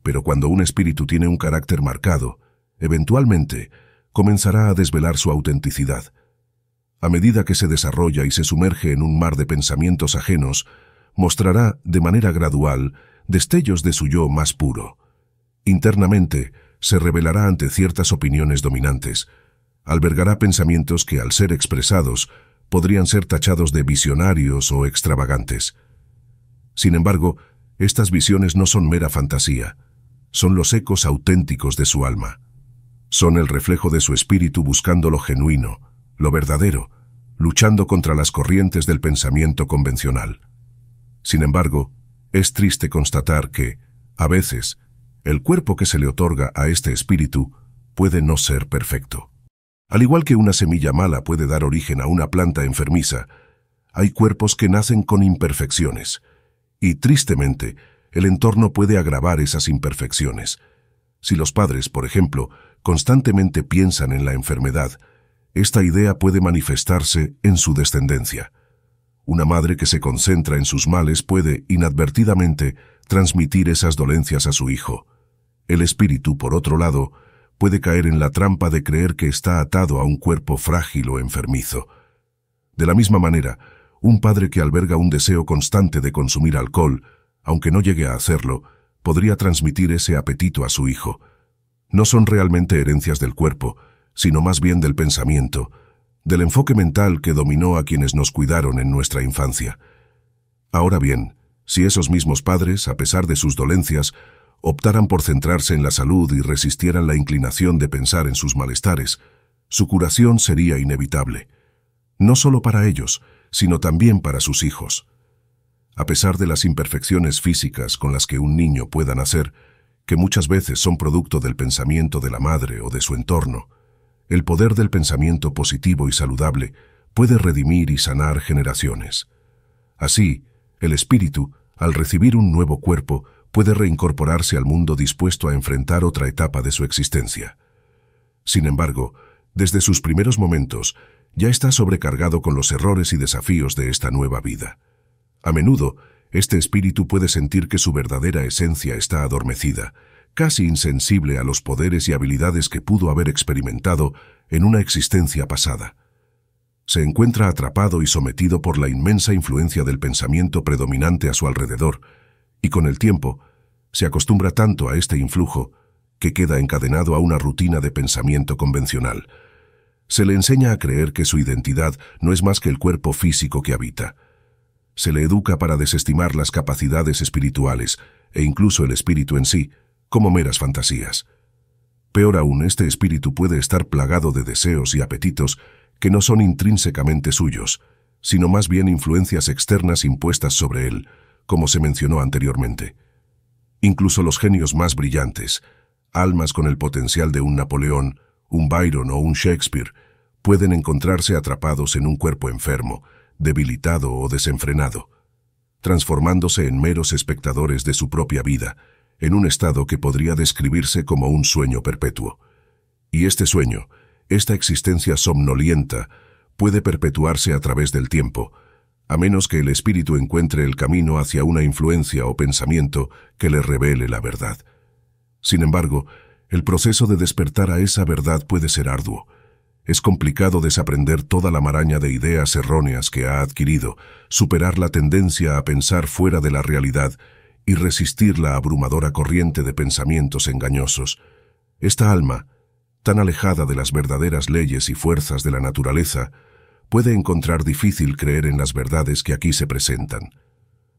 Pero cuando un espíritu tiene un carácter marcado, eventualmente comenzará a desvelar su autenticidad. A medida que se desarrolla y se sumerge en un mar de pensamientos ajenos, mostrará, de manera gradual, destellos de su yo más puro. Internamente, se revelará ante ciertas opiniones dominantes, albergará pensamientos que, al ser expresados, podrían ser tachados de visionarios o extravagantes. Sin embargo, estas visiones no son mera fantasía, son los ecos auténticos de su alma. Son el reflejo de su espíritu buscando lo genuino, lo verdadero, luchando contra las corrientes del pensamiento convencional. Sin embargo, es triste constatar que, a veces, el cuerpo que se le otorga a este espíritu puede no ser perfecto. Al igual que una semilla mala puede dar origen a una planta enfermiza, hay cuerpos que nacen con imperfecciones, y tristemente, el entorno puede agravar esas imperfecciones. Si los padres, por ejemplo, constantemente piensan en la enfermedad, esta idea puede manifestarse en su descendencia. Una madre que se concentra en sus males puede, inadvertidamente, transmitir esas dolencias a su hijo. El espíritu, por otro lado, puede caer en la trampa de creer que está atado a un cuerpo frágil o enfermizo. De la misma manera, un padre que alberga un deseo constante de consumir alcohol, aunque no llegue a hacerlo, podría transmitir ese apetito a su hijo. No son realmente herencias del cuerpo, sino más bien del pensamiento, del enfoque mental que dominó a quienes nos cuidaron en nuestra infancia. Ahora bien, si esos mismos padres, a pesar de sus dolencias, optaran por centrarse en la salud y resistieran la inclinación de pensar en sus malestares, su curación sería inevitable, no solo para ellos, sino también para sus hijos. A pesar de las imperfecciones físicas con las que un niño pueda nacer, que muchas veces son producto del pensamiento de la madre o de su entorno, el poder del pensamiento positivo y saludable puede redimir y sanar generaciones. Así, el espíritu, al recibir un nuevo cuerpo, puede reincorporarse al mundo dispuesto a enfrentar otra etapa de su existencia. Sin embargo, desde sus primeros momentos, ya está sobrecargado con los errores y desafíos de esta nueva vida. A menudo, este espíritu puede sentir que su verdadera esencia está adormecida, casi insensible a los poderes y habilidades que pudo haber experimentado en una existencia pasada. Se encuentra atrapado y sometido por la inmensa influencia del pensamiento predominante a su alrededor, y con el tiempo se acostumbra tanto a este influjo que queda encadenado a una rutina de pensamiento convencional. Se le enseña a creer que su identidad no es más que el cuerpo físico que habita. Se le educa para desestimar las capacidades espirituales e incluso el espíritu en sí como meras fantasías. Peor aún, este espíritu puede estar plagado de deseos y apetitos que no son intrínsecamente suyos, sino más bien influencias externas impuestas sobre él, como se mencionó anteriormente. Incluso los genios más brillantes, almas con el potencial de un Napoleón, un Byron o un Shakespeare, pueden encontrarse atrapados en un cuerpo enfermo, debilitado o desenfrenado, transformándose en meros espectadores de su propia vida, en un estado que podría describirse como un sueño perpetuo. Y este sueño, esta existencia somnolienta, puede perpetuarse a través del tiempo, a menos que el espíritu encuentre el camino hacia una influencia o pensamiento que le revele la verdad. Sin embargo, el proceso de despertar a esa verdad puede ser arduo. Es complicado desaprender toda la maraña de ideas erróneas que ha adquirido, superar la tendencia a pensar fuera de la realidad y resistir la abrumadora corriente de pensamientos engañosos. Esta alma, tan alejada de las verdaderas leyes y fuerzas de la naturaleza, puede encontrar difícil creer en las verdades que aquí se presentan.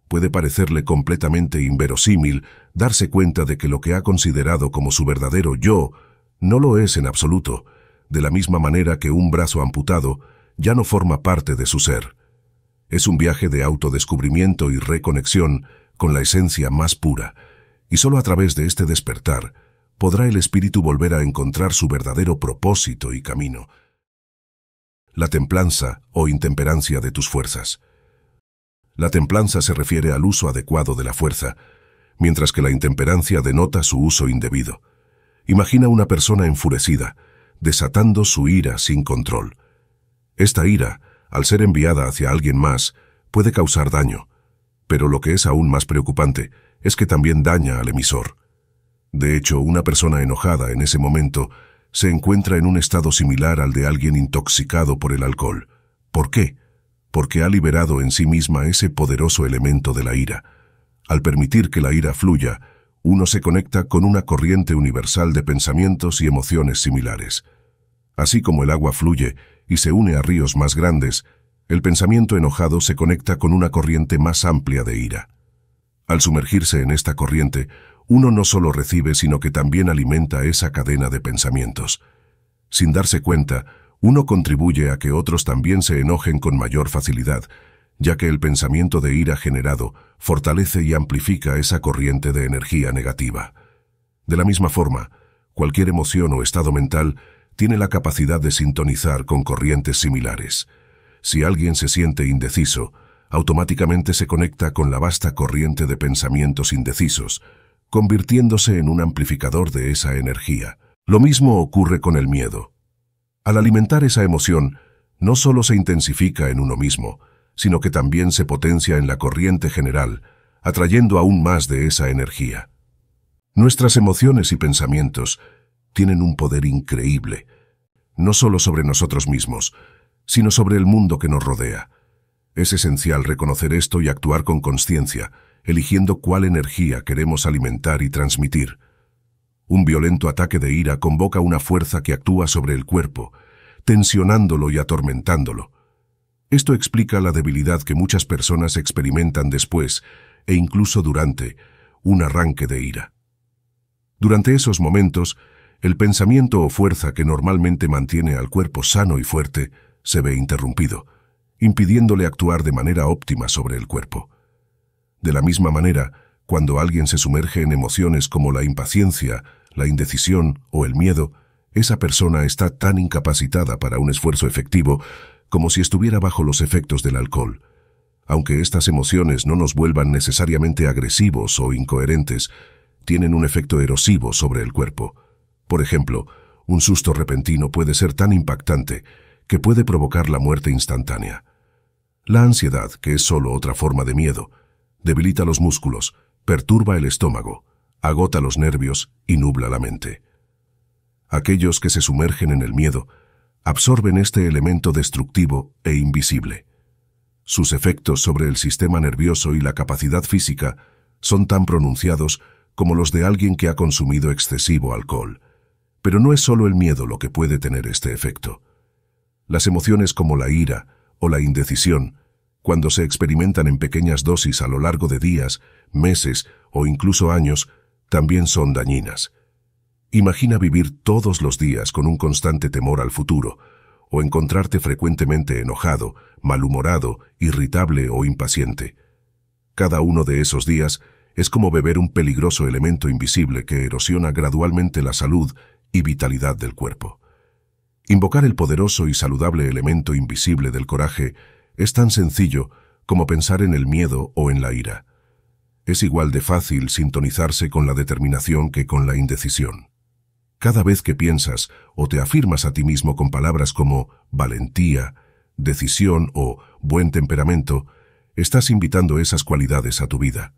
Puede parecerle completamente inverosímil darse cuenta de que lo que ha considerado como su verdadero yo no lo es en absoluto, de la misma manera que un brazo amputado ya no forma parte de su ser. Es un viaje de autodescubrimiento y reconexión con la esencia más pura, y solo a través de este despertar podrá el espíritu volver a encontrar su verdadero propósito y camino la templanza o intemperancia de tus fuerzas. La templanza se refiere al uso adecuado de la fuerza, mientras que la intemperancia denota su uso indebido. Imagina una persona enfurecida, desatando su ira sin control. Esta ira, al ser enviada hacia alguien más, puede causar daño, pero lo que es aún más preocupante es que también daña al emisor. De hecho, una persona enojada en ese momento se encuentra en un estado similar al de alguien intoxicado por el alcohol. ¿Por qué? Porque ha liberado en sí misma ese poderoso elemento de la ira. Al permitir que la ira fluya, uno se conecta con una corriente universal de pensamientos y emociones similares. Así como el agua fluye y se une a ríos más grandes, el pensamiento enojado se conecta con una corriente más amplia de ira. Al sumergirse en esta corriente, uno no solo recibe, sino que también alimenta esa cadena de pensamientos. Sin darse cuenta, uno contribuye a que otros también se enojen con mayor facilidad, ya que el pensamiento de ira generado fortalece y amplifica esa corriente de energía negativa. De la misma forma, cualquier emoción o estado mental tiene la capacidad de sintonizar con corrientes similares. Si alguien se siente indeciso, automáticamente se conecta con la vasta corriente de pensamientos indecisos, convirtiéndose en un amplificador de esa energía. Lo mismo ocurre con el miedo. Al alimentar esa emoción, no solo se intensifica en uno mismo, sino que también se potencia en la corriente general, atrayendo aún más de esa energía. Nuestras emociones y pensamientos tienen un poder increíble, no solo sobre nosotros mismos, sino sobre el mundo que nos rodea. Es esencial reconocer esto y actuar con conciencia, eligiendo cuál energía queremos alimentar y transmitir. Un violento ataque de ira convoca una fuerza que actúa sobre el cuerpo, tensionándolo y atormentándolo. Esto explica la debilidad que muchas personas experimentan después e incluso durante un arranque de ira. Durante esos momentos, el pensamiento o fuerza que normalmente mantiene al cuerpo sano y fuerte se ve interrumpido, impidiéndole actuar de manera óptima sobre el cuerpo. De la misma manera, cuando alguien se sumerge en emociones como la impaciencia, la indecisión o el miedo, esa persona está tan incapacitada para un esfuerzo efectivo como si estuviera bajo los efectos del alcohol. Aunque estas emociones no nos vuelvan necesariamente agresivos o incoherentes, tienen un efecto erosivo sobre el cuerpo. Por ejemplo, un susto repentino puede ser tan impactante que puede provocar la muerte instantánea. La ansiedad, que es solo otra forma de miedo, debilita los músculos, perturba el estómago, agota los nervios y nubla la mente. Aquellos que se sumergen en el miedo absorben este elemento destructivo e invisible. Sus efectos sobre el sistema nervioso y la capacidad física son tan pronunciados como los de alguien que ha consumido excesivo alcohol. Pero no es solo el miedo lo que puede tener este efecto. Las emociones como la ira o la indecisión cuando se experimentan en pequeñas dosis a lo largo de días, meses o incluso años, también son dañinas. Imagina vivir todos los días con un constante temor al futuro, o encontrarte frecuentemente enojado, malhumorado, irritable o impaciente. Cada uno de esos días es como beber un peligroso elemento invisible que erosiona gradualmente la salud y vitalidad del cuerpo. Invocar el poderoso y saludable elemento invisible del coraje es tan sencillo como pensar en el miedo o en la ira. Es igual de fácil sintonizarse con la determinación que con la indecisión. Cada vez que piensas o te afirmas a ti mismo con palabras como valentía, decisión o buen temperamento, estás invitando esas cualidades a tu vida.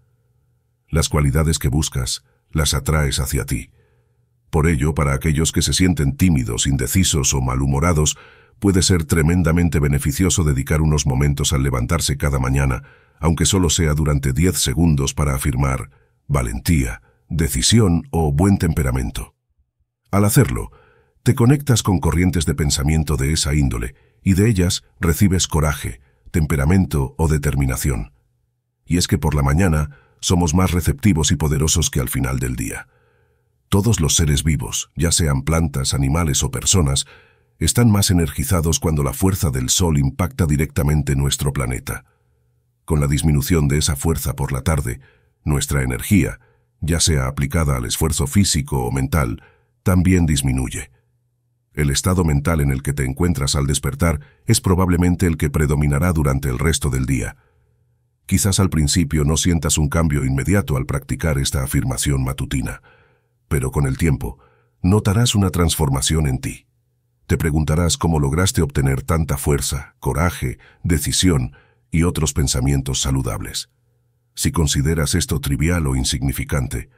Las cualidades que buscas, las atraes hacia ti. Por ello, para aquellos que se sienten tímidos, indecisos o malhumorados, puede ser tremendamente beneficioso dedicar unos momentos al levantarse cada mañana, aunque solo sea durante 10 segundos para afirmar valentía, decisión o buen temperamento. Al hacerlo, te conectas con corrientes de pensamiento de esa índole y de ellas recibes coraje, temperamento o determinación. Y es que por la mañana somos más receptivos y poderosos que al final del día. Todos los seres vivos, ya sean plantas, animales o personas, están más energizados cuando la fuerza del Sol impacta directamente nuestro planeta. Con la disminución de esa fuerza por la tarde, nuestra energía, ya sea aplicada al esfuerzo físico o mental, también disminuye. El estado mental en el que te encuentras al despertar es probablemente el que predominará durante el resto del día. Quizás al principio no sientas un cambio inmediato al practicar esta afirmación matutina pero con el tiempo, notarás una transformación en ti. Te preguntarás cómo lograste obtener tanta fuerza, coraje, decisión y otros pensamientos saludables. Si consideras esto trivial o insignificante,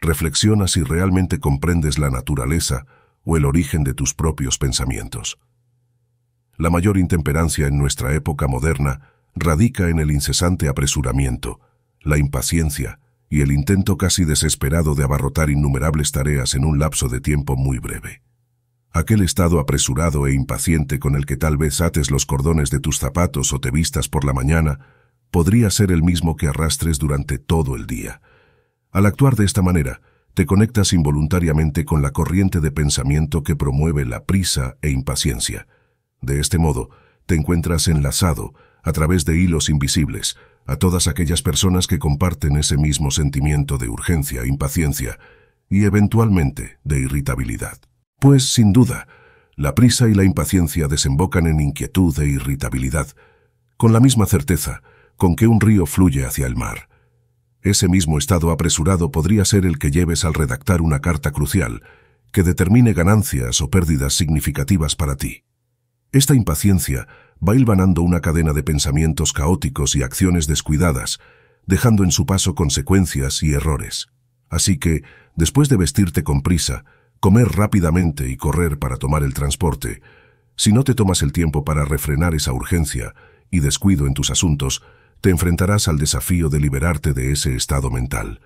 reflexiona si realmente comprendes la naturaleza o el origen de tus propios pensamientos. La mayor intemperancia en nuestra época moderna radica en el incesante apresuramiento, la impaciencia, y el intento casi desesperado de abarrotar innumerables tareas en un lapso de tiempo muy breve. Aquel estado apresurado e impaciente con el que tal vez ates los cordones de tus zapatos o te vistas por la mañana, podría ser el mismo que arrastres durante todo el día. Al actuar de esta manera, te conectas involuntariamente con la corriente de pensamiento que promueve la prisa e impaciencia. De este modo, te encuentras enlazado, a través de hilos invisibles, a todas aquellas personas que comparten ese mismo sentimiento de urgencia, impaciencia y eventualmente de irritabilidad. Pues, sin duda, la prisa y la impaciencia desembocan en inquietud e irritabilidad, con la misma certeza con que un río fluye hacia el mar. Ese mismo estado apresurado podría ser el que lleves al redactar una carta crucial que determine ganancias o pérdidas significativas para ti. Esta impaciencia va hilvanando una cadena de pensamientos caóticos y acciones descuidadas, dejando en su paso consecuencias y errores. Así que, después de vestirte con prisa, comer rápidamente y correr para tomar el transporte, si no te tomas el tiempo para refrenar esa urgencia y descuido en tus asuntos, te enfrentarás al desafío de liberarte de ese estado mental.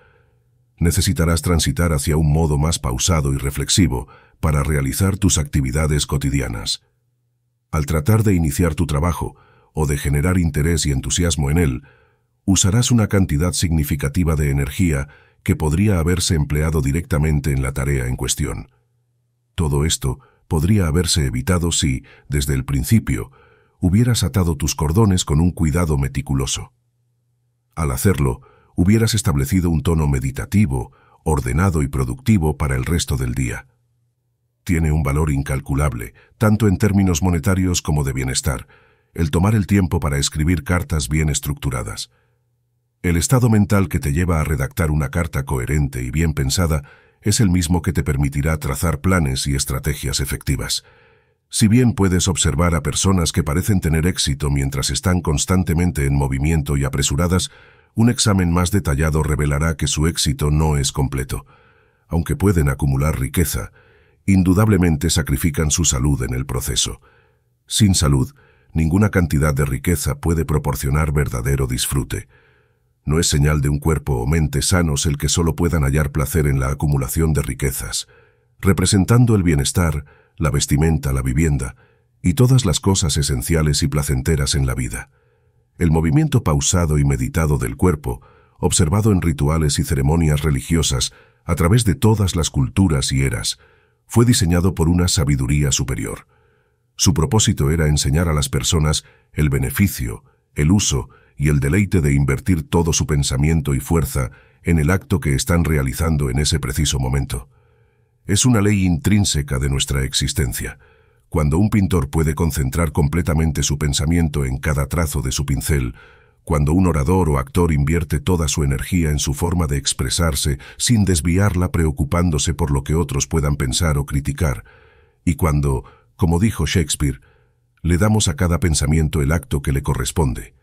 Necesitarás transitar hacia un modo más pausado y reflexivo para realizar tus actividades cotidianas. Al tratar de iniciar tu trabajo o de generar interés y entusiasmo en él, usarás una cantidad significativa de energía que podría haberse empleado directamente en la tarea en cuestión. Todo esto podría haberse evitado si, desde el principio, hubieras atado tus cordones con un cuidado meticuloso. Al hacerlo, hubieras establecido un tono meditativo, ordenado y productivo para el resto del día tiene un valor incalculable, tanto en términos monetarios como de bienestar, el tomar el tiempo para escribir cartas bien estructuradas. El estado mental que te lleva a redactar una carta coherente y bien pensada es el mismo que te permitirá trazar planes y estrategias efectivas. Si bien puedes observar a personas que parecen tener éxito mientras están constantemente en movimiento y apresuradas, un examen más detallado revelará que su éxito no es completo. Aunque pueden acumular riqueza, indudablemente sacrifican su salud en el proceso. Sin salud, ninguna cantidad de riqueza puede proporcionar verdadero disfrute. No es señal de un cuerpo o mente sanos el que solo puedan hallar placer en la acumulación de riquezas, representando el bienestar, la vestimenta, la vivienda y todas las cosas esenciales y placenteras en la vida. El movimiento pausado y meditado del cuerpo, observado en rituales y ceremonias religiosas a través de todas las culturas y eras, fue diseñado por una sabiduría superior. Su propósito era enseñar a las personas el beneficio, el uso y el deleite de invertir todo su pensamiento y fuerza en el acto que están realizando en ese preciso momento. Es una ley intrínseca de nuestra existencia. Cuando un pintor puede concentrar completamente su pensamiento en cada trazo de su pincel, cuando un orador o actor invierte toda su energía en su forma de expresarse sin desviarla preocupándose por lo que otros puedan pensar o criticar, y cuando, como dijo Shakespeare, le damos a cada pensamiento el acto que le corresponde.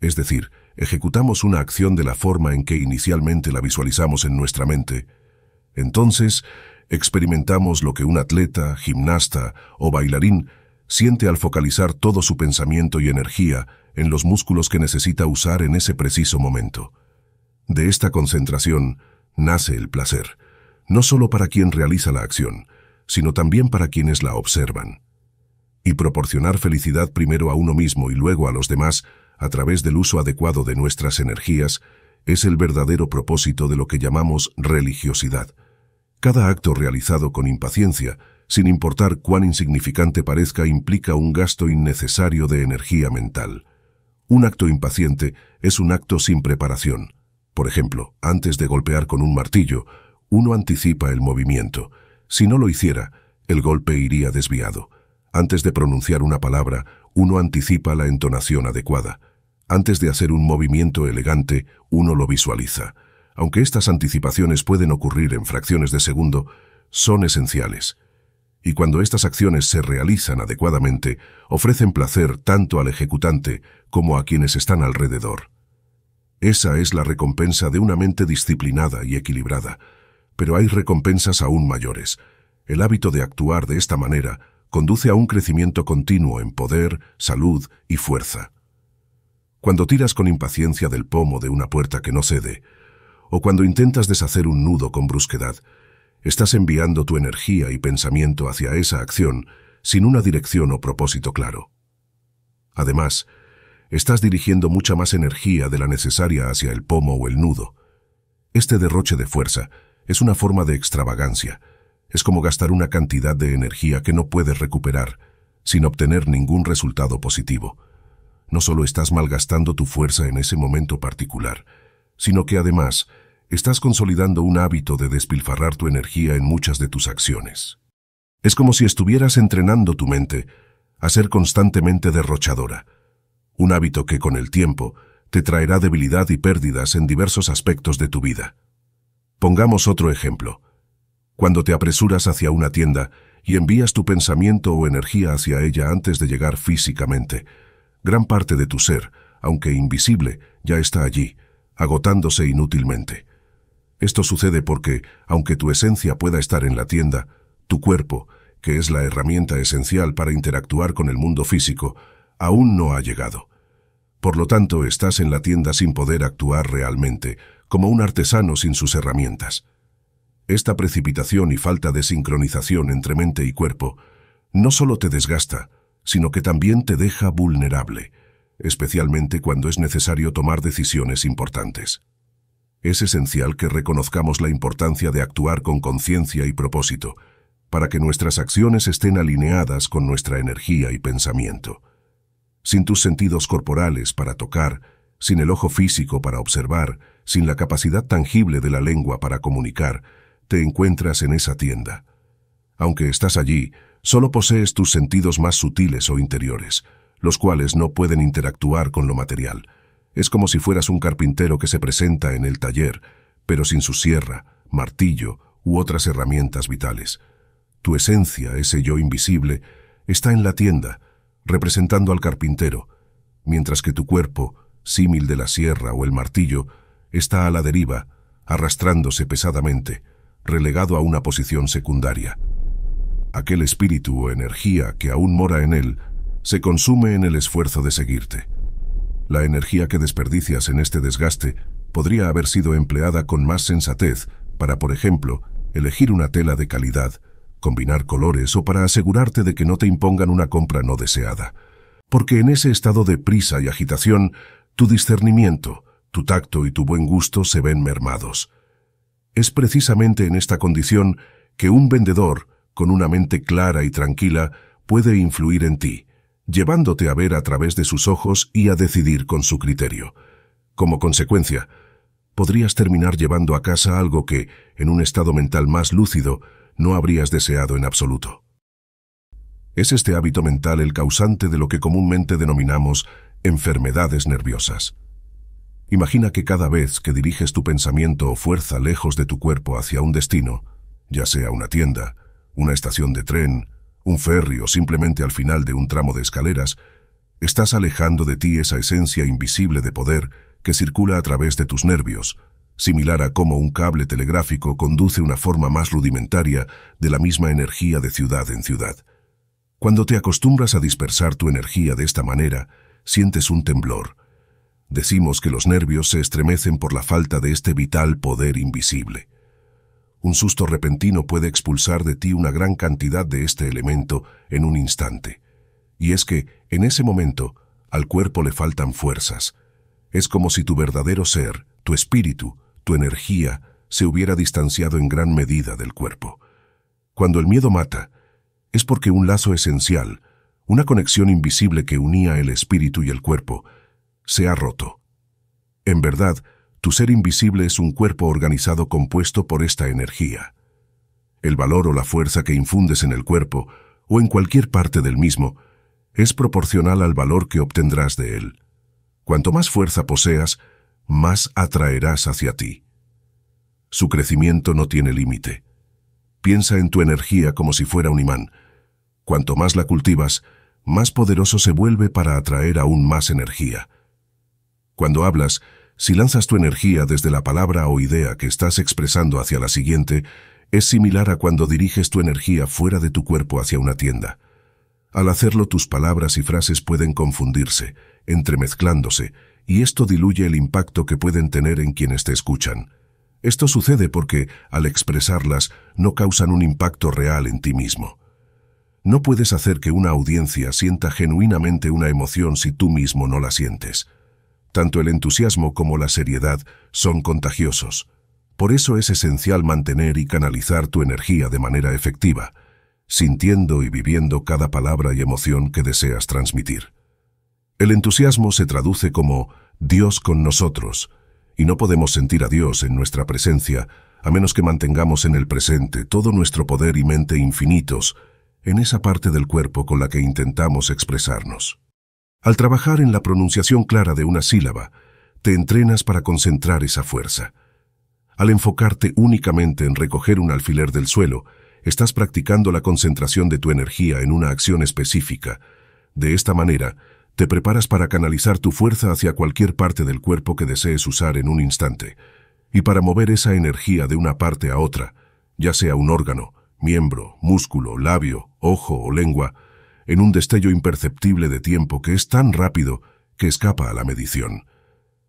Es decir, ejecutamos una acción de la forma en que inicialmente la visualizamos en nuestra mente. Entonces, experimentamos lo que un atleta, gimnasta o bailarín siente al focalizar todo su pensamiento y energía en los músculos que necesita usar en ese preciso momento. De esta concentración nace el placer, no solo para quien realiza la acción, sino también para quienes la observan. Y proporcionar felicidad primero a uno mismo y luego a los demás, a través del uso adecuado de nuestras energías, es el verdadero propósito de lo que llamamos religiosidad. Cada acto realizado con impaciencia, sin importar cuán insignificante parezca, implica un gasto innecesario de energía mental. Un acto impaciente es un acto sin preparación. Por ejemplo, antes de golpear con un martillo, uno anticipa el movimiento. Si no lo hiciera, el golpe iría desviado. Antes de pronunciar una palabra, uno anticipa la entonación adecuada. Antes de hacer un movimiento elegante, uno lo visualiza. Aunque estas anticipaciones pueden ocurrir en fracciones de segundo, son esenciales. Y cuando estas acciones se realizan adecuadamente, ofrecen placer tanto al ejecutante como a quienes están alrededor. Esa es la recompensa de una mente disciplinada y equilibrada, pero hay recompensas aún mayores. El hábito de actuar de esta manera conduce a un crecimiento continuo en poder, salud y fuerza. Cuando tiras con impaciencia del pomo de una puerta que no cede, o cuando intentas deshacer un nudo con brusquedad, estás enviando tu energía y pensamiento hacia esa acción sin una dirección o propósito claro. Además, estás dirigiendo mucha más energía de la necesaria hacia el pomo o el nudo. Este derroche de fuerza es una forma de extravagancia. Es como gastar una cantidad de energía que no puedes recuperar, sin obtener ningún resultado positivo. No solo estás malgastando tu fuerza en ese momento particular, sino que además estás consolidando un hábito de despilfarrar tu energía en muchas de tus acciones. Es como si estuvieras entrenando tu mente a ser constantemente derrochadora, un hábito que con el tiempo te traerá debilidad y pérdidas en diversos aspectos de tu vida. Pongamos otro ejemplo. Cuando te apresuras hacia una tienda y envías tu pensamiento o energía hacia ella antes de llegar físicamente, gran parte de tu ser, aunque invisible, ya está allí, agotándose inútilmente. Esto sucede porque, aunque tu esencia pueda estar en la tienda, tu cuerpo, que es la herramienta esencial para interactuar con el mundo físico, aún no ha llegado. Por lo tanto, estás en la tienda sin poder actuar realmente, como un artesano sin sus herramientas. Esta precipitación y falta de sincronización entre mente y cuerpo no solo te desgasta, sino que también te deja vulnerable, especialmente cuando es necesario tomar decisiones importantes. Es esencial que reconozcamos la importancia de actuar con conciencia y propósito, para que nuestras acciones estén alineadas con nuestra energía y pensamiento sin tus sentidos corporales para tocar, sin el ojo físico para observar, sin la capacidad tangible de la lengua para comunicar, te encuentras en esa tienda. Aunque estás allí, solo posees tus sentidos más sutiles o interiores, los cuales no pueden interactuar con lo material. Es como si fueras un carpintero que se presenta en el taller, pero sin su sierra, martillo u otras herramientas vitales. Tu esencia, ese yo invisible, está en la tienda, representando al carpintero, mientras que tu cuerpo, símil de la sierra o el martillo, está a la deriva, arrastrándose pesadamente, relegado a una posición secundaria. Aquel espíritu o energía que aún mora en él se consume en el esfuerzo de seguirte. La energía que desperdicias en este desgaste podría haber sido empleada con más sensatez para, por ejemplo, elegir una tela de calidad combinar colores o para asegurarte de que no te impongan una compra no deseada. Porque en ese estado de prisa y agitación, tu discernimiento, tu tacto y tu buen gusto se ven mermados. Es precisamente en esta condición que un vendedor, con una mente clara y tranquila, puede influir en ti, llevándote a ver a través de sus ojos y a decidir con su criterio. Como consecuencia, podrías terminar llevando a casa algo que, en un estado mental más lúcido, no habrías deseado en absoluto. Es este hábito mental el causante de lo que comúnmente denominamos enfermedades nerviosas. Imagina que cada vez que diriges tu pensamiento o fuerza lejos de tu cuerpo hacia un destino, ya sea una tienda, una estación de tren, un ferry o simplemente al final de un tramo de escaleras, estás alejando de ti esa esencia invisible de poder que circula a través de tus nervios, similar a cómo un cable telegráfico conduce una forma más rudimentaria de la misma energía de ciudad en ciudad. Cuando te acostumbras a dispersar tu energía de esta manera, sientes un temblor. Decimos que los nervios se estremecen por la falta de este vital poder invisible. Un susto repentino puede expulsar de ti una gran cantidad de este elemento en un instante. Y es que, en ese momento, al cuerpo le faltan fuerzas. Es como si tu verdadero ser, tu espíritu, tu energía se hubiera distanciado en gran medida del cuerpo. Cuando el miedo mata, es porque un lazo esencial, una conexión invisible que unía el espíritu y el cuerpo, se ha roto. En verdad, tu ser invisible es un cuerpo organizado compuesto por esta energía. El valor o la fuerza que infundes en el cuerpo, o en cualquier parte del mismo, es proporcional al valor que obtendrás de él. Cuanto más fuerza poseas, más atraerás hacia ti. Su crecimiento no tiene límite. Piensa en tu energía como si fuera un imán. Cuanto más la cultivas, más poderoso se vuelve para atraer aún más energía. Cuando hablas, si lanzas tu energía desde la palabra o idea que estás expresando hacia la siguiente, es similar a cuando diriges tu energía fuera de tu cuerpo hacia una tienda. Al hacerlo tus palabras y frases pueden confundirse, entremezclándose, y esto diluye el impacto que pueden tener en quienes te escuchan. Esto sucede porque, al expresarlas, no causan un impacto real en ti mismo. No puedes hacer que una audiencia sienta genuinamente una emoción si tú mismo no la sientes. Tanto el entusiasmo como la seriedad son contagiosos. Por eso es esencial mantener y canalizar tu energía de manera efectiva, sintiendo y viviendo cada palabra y emoción que deseas transmitir. El entusiasmo se traduce como Dios con nosotros, y no podemos sentir a Dios en nuestra presencia a menos que mantengamos en el presente todo nuestro poder y mente infinitos en esa parte del cuerpo con la que intentamos expresarnos. Al trabajar en la pronunciación clara de una sílaba, te entrenas para concentrar esa fuerza. Al enfocarte únicamente en recoger un alfiler del suelo, estás practicando la concentración de tu energía en una acción específica. De esta manera, te preparas para canalizar tu fuerza hacia cualquier parte del cuerpo que desees usar en un instante y para mover esa energía de una parte a otra, ya sea un órgano, miembro, músculo, labio, ojo o lengua, en un destello imperceptible de tiempo que es tan rápido que escapa a la medición.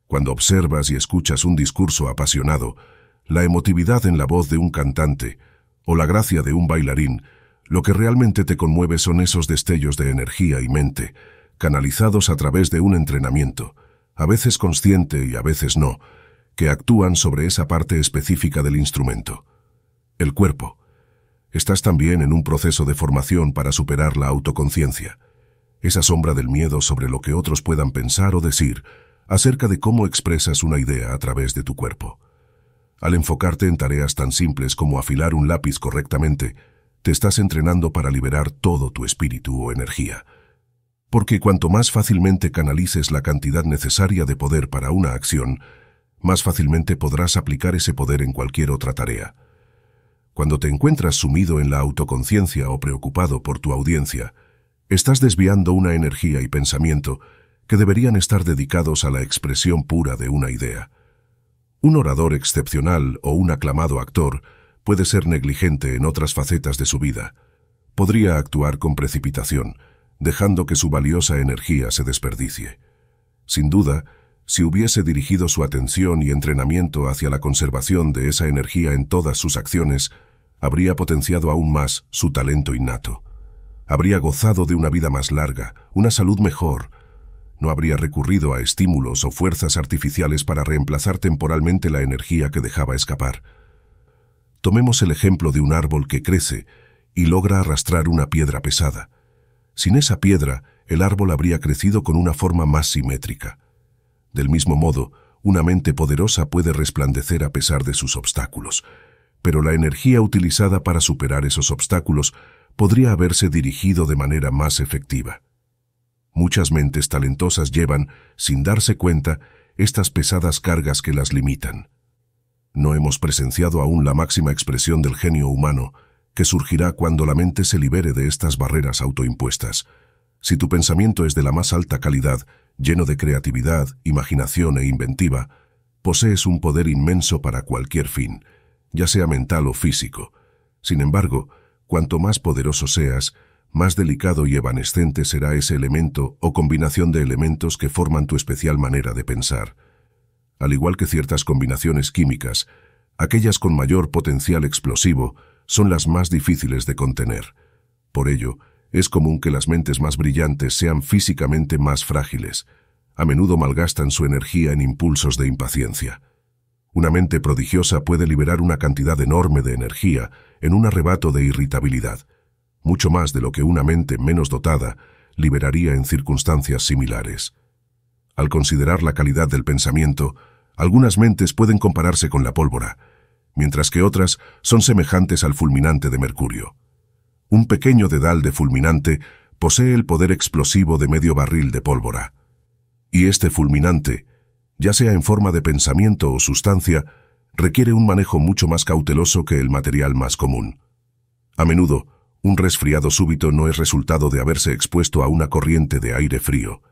Cuando observas y escuchas un discurso apasionado, la emotividad en la voz de un cantante o la gracia de un bailarín, lo que realmente te conmueve son esos destellos de energía y mente, canalizados a través de un entrenamiento, a veces consciente y a veces no, que actúan sobre esa parte específica del instrumento. El cuerpo. Estás también en un proceso de formación para superar la autoconciencia, esa sombra del miedo sobre lo que otros puedan pensar o decir acerca de cómo expresas una idea a través de tu cuerpo. Al enfocarte en tareas tan simples como afilar un lápiz correctamente, te estás entrenando para liberar todo tu espíritu o energía porque cuanto más fácilmente canalices la cantidad necesaria de poder para una acción, más fácilmente podrás aplicar ese poder en cualquier otra tarea. Cuando te encuentras sumido en la autoconciencia o preocupado por tu audiencia, estás desviando una energía y pensamiento que deberían estar dedicados a la expresión pura de una idea. Un orador excepcional o un aclamado actor puede ser negligente en otras facetas de su vida. Podría actuar con precipitación, dejando que su valiosa energía se desperdicie. Sin duda, si hubiese dirigido su atención y entrenamiento hacia la conservación de esa energía en todas sus acciones, habría potenciado aún más su talento innato. Habría gozado de una vida más larga, una salud mejor, no habría recurrido a estímulos o fuerzas artificiales para reemplazar temporalmente la energía que dejaba escapar. Tomemos el ejemplo de un árbol que crece y logra arrastrar una piedra pesada. Sin esa piedra, el árbol habría crecido con una forma más simétrica. Del mismo modo, una mente poderosa puede resplandecer a pesar de sus obstáculos, pero la energía utilizada para superar esos obstáculos podría haberse dirigido de manera más efectiva. Muchas mentes talentosas llevan, sin darse cuenta, estas pesadas cargas que las limitan. No hemos presenciado aún la máxima expresión del genio humano, que surgirá cuando la mente se libere de estas barreras autoimpuestas. Si tu pensamiento es de la más alta calidad, lleno de creatividad, imaginación e inventiva, posees un poder inmenso para cualquier fin, ya sea mental o físico. Sin embargo, cuanto más poderoso seas, más delicado y evanescente será ese elemento o combinación de elementos que forman tu especial manera de pensar. Al igual que ciertas combinaciones químicas, aquellas con mayor potencial explosivo son las más difíciles de contener. Por ello, es común que las mentes más brillantes sean físicamente más frágiles. A menudo malgastan su energía en impulsos de impaciencia. Una mente prodigiosa puede liberar una cantidad enorme de energía en un arrebato de irritabilidad, mucho más de lo que una mente menos dotada liberaría en circunstancias similares. Al considerar la calidad del pensamiento, algunas mentes pueden compararse con la pólvora, mientras que otras son semejantes al fulminante de mercurio. Un pequeño dedal de fulminante posee el poder explosivo de medio barril de pólvora. Y este fulminante, ya sea en forma de pensamiento o sustancia, requiere un manejo mucho más cauteloso que el material más común. A menudo, un resfriado súbito no es resultado de haberse expuesto a una corriente de aire frío.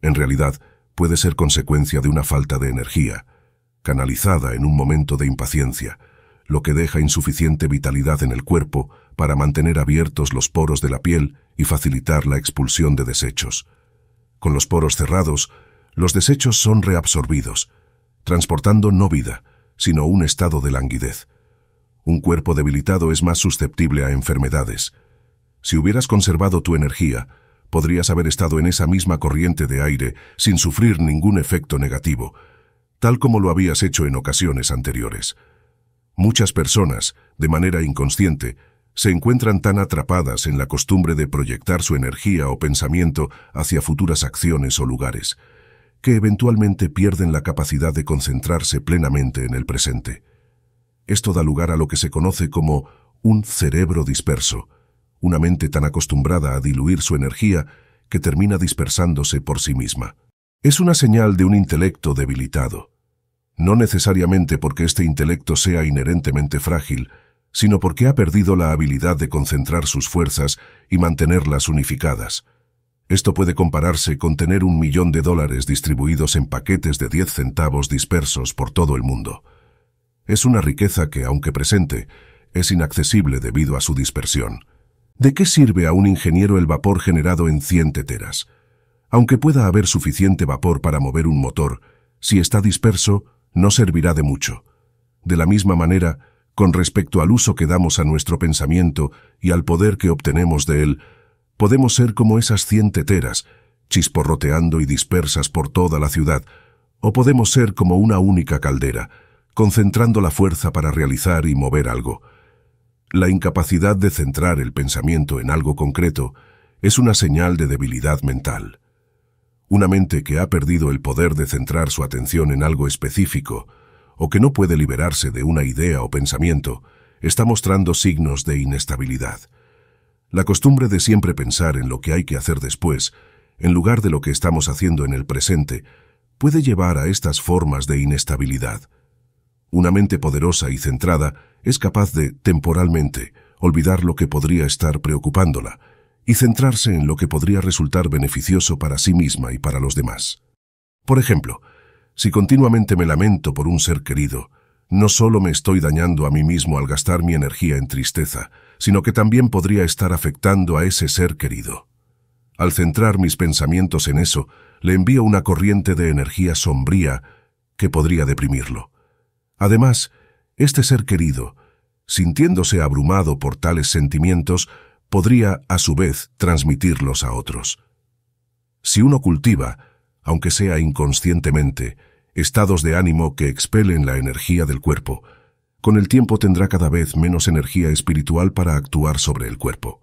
En realidad, puede ser consecuencia de una falta de energía, canalizada en un momento de impaciencia, lo que deja insuficiente vitalidad en el cuerpo para mantener abiertos los poros de la piel y facilitar la expulsión de desechos. Con los poros cerrados, los desechos son reabsorbidos, transportando no vida, sino un estado de languidez. Un cuerpo debilitado es más susceptible a enfermedades. Si hubieras conservado tu energía, podrías haber estado en esa misma corriente de aire sin sufrir ningún efecto negativo, tal como lo habías hecho en ocasiones anteriores. Muchas personas, de manera inconsciente, se encuentran tan atrapadas en la costumbre de proyectar su energía o pensamiento hacia futuras acciones o lugares, que eventualmente pierden la capacidad de concentrarse plenamente en el presente. Esto da lugar a lo que se conoce como un cerebro disperso, una mente tan acostumbrada a diluir su energía que termina dispersándose por sí misma. Es una señal de un intelecto debilitado, no necesariamente porque este intelecto sea inherentemente frágil, sino porque ha perdido la habilidad de concentrar sus fuerzas y mantenerlas unificadas. Esto puede compararse con tener un millón de dólares distribuidos en paquetes de 10 centavos dispersos por todo el mundo. Es una riqueza que, aunque presente, es inaccesible debido a su dispersión. ¿De qué sirve a un ingeniero el vapor generado en 100 teteras? Aunque pueda haber suficiente vapor para mover un motor, si está disperso, no servirá de mucho. De la misma manera, con respecto al uso que damos a nuestro pensamiento y al poder que obtenemos de él, podemos ser como esas cien teteras, chisporroteando y dispersas por toda la ciudad, o podemos ser como una única caldera, concentrando la fuerza para realizar y mover algo. La incapacidad de centrar el pensamiento en algo concreto es una señal de debilidad mental. Una mente que ha perdido el poder de centrar su atención en algo específico o que no puede liberarse de una idea o pensamiento, está mostrando signos de inestabilidad. La costumbre de siempre pensar en lo que hay que hacer después, en lugar de lo que estamos haciendo en el presente, puede llevar a estas formas de inestabilidad. Una mente poderosa y centrada es capaz de, temporalmente, olvidar lo que podría estar preocupándola, y centrarse en lo que podría resultar beneficioso para sí misma y para los demás. Por ejemplo, si continuamente me lamento por un ser querido, no solo me estoy dañando a mí mismo al gastar mi energía en tristeza, sino que también podría estar afectando a ese ser querido. Al centrar mis pensamientos en eso, le envío una corriente de energía sombría que podría deprimirlo. Además, este ser querido, sintiéndose abrumado por tales sentimientos, podría, a su vez, transmitirlos a otros. Si uno cultiva, aunque sea inconscientemente, estados de ánimo que expelen la energía del cuerpo, con el tiempo tendrá cada vez menos energía espiritual para actuar sobre el cuerpo.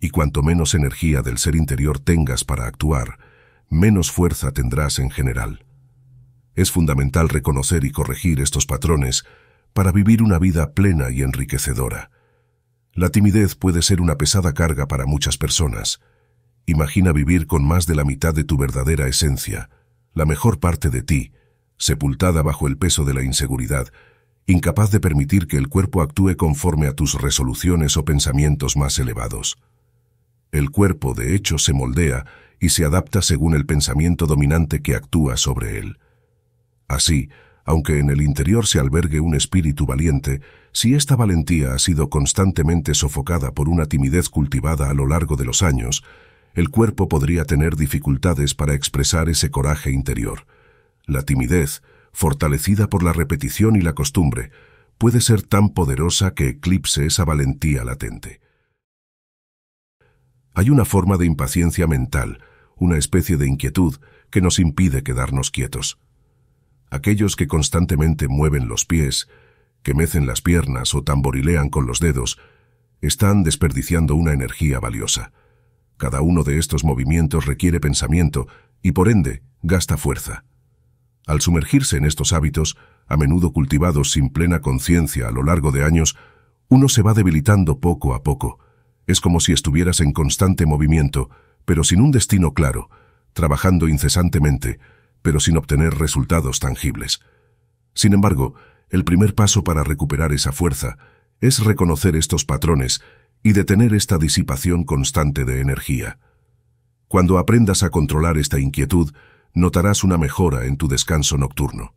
Y cuanto menos energía del ser interior tengas para actuar, menos fuerza tendrás en general. Es fundamental reconocer y corregir estos patrones para vivir una vida plena y enriquecedora. La timidez puede ser una pesada carga para muchas personas. Imagina vivir con más de la mitad de tu verdadera esencia, la mejor parte de ti, sepultada bajo el peso de la inseguridad, incapaz de permitir que el cuerpo actúe conforme a tus resoluciones o pensamientos más elevados. El cuerpo, de hecho, se moldea y se adapta según el pensamiento dominante que actúa sobre él. Así, aunque en el interior se albergue un espíritu valiente, si esta valentía ha sido constantemente sofocada por una timidez cultivada a lo largo de los años, el cuerpo podría tener dificultades para expresar ese coraje interior. La timidez, fortalecida por la repetición y la costumbre, puede ser tan poderosa que eclipse esa valentía latente. Hay una forma de impaciencia mental, una especie de inquietud, que nos impide quedarnos quietos aquellos que constantemente mueven los pies, que mecen las piernas o tamborilean con los dedos, están desperdiciando una energía valiosa. Cada uno de estos movimientos requiere pensamiento y, por ende, gasta fuerza. Al sumergirse en estos hábitos, a menudo cultivados sin plena conciencia a lo largo de años, uno se va debilitando poco a poco. Es como si estuvieras en constante movimiento, pero sin un destino claro, trabajando incesantemente, pero sin obtener resultados tangibles. Sin embargo, el primer paso para recuperar esa fuerza es reconocer estos patrones y detener esta disipación constante de energía. Cuando aprendas a controlar esta inquietud, notarás una mejora en tu descanso nocturno.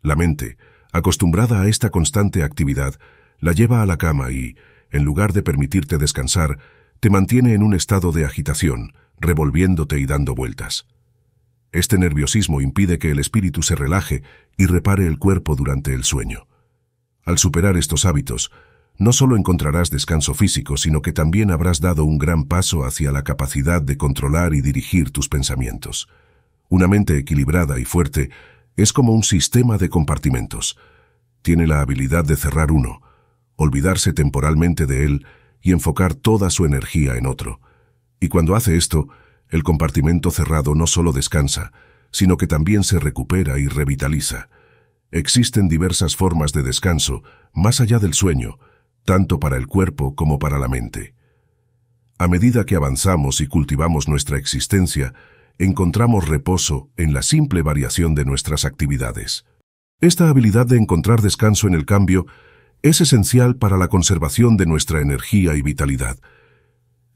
La mente, acostumbrada a esta constante actividad, la lleva a la cama y, en lugar de permitirte descansar, te mantiene en un estado de agitación, revolviéndote y dando vueltas. Este nerviosismo impide que el espíritu se relaje y repare el cuerpo durante el sueño. Al superar estos hábitos, no solo encontrarás descanso físico, sino que también habrás dado un gran paso hacia la capacidad de controlar y dirigir tus pensamientos. Una mente equilibrada y fuerte es como un sistema de compartimentos. Tiene la habilidad de cerrar uno, olvidarse temporalmente de él y enfocar toda su energía en otro. Y cuando hace esto, el compartimento cerrado no solo descansa, sino que también se recupera y revitaliza. Existen diversas formas de descanso más allá del sueño, tanto para el cuerpo como para la mente. A medida que avanzamos y cultivamos nuestra existencia, encontramos reposo en la simple variación de nuestras actividades. Esta habilidad de encontrar descanso en el cambio es esencial para la conservación de nuestra energía y vitalidad,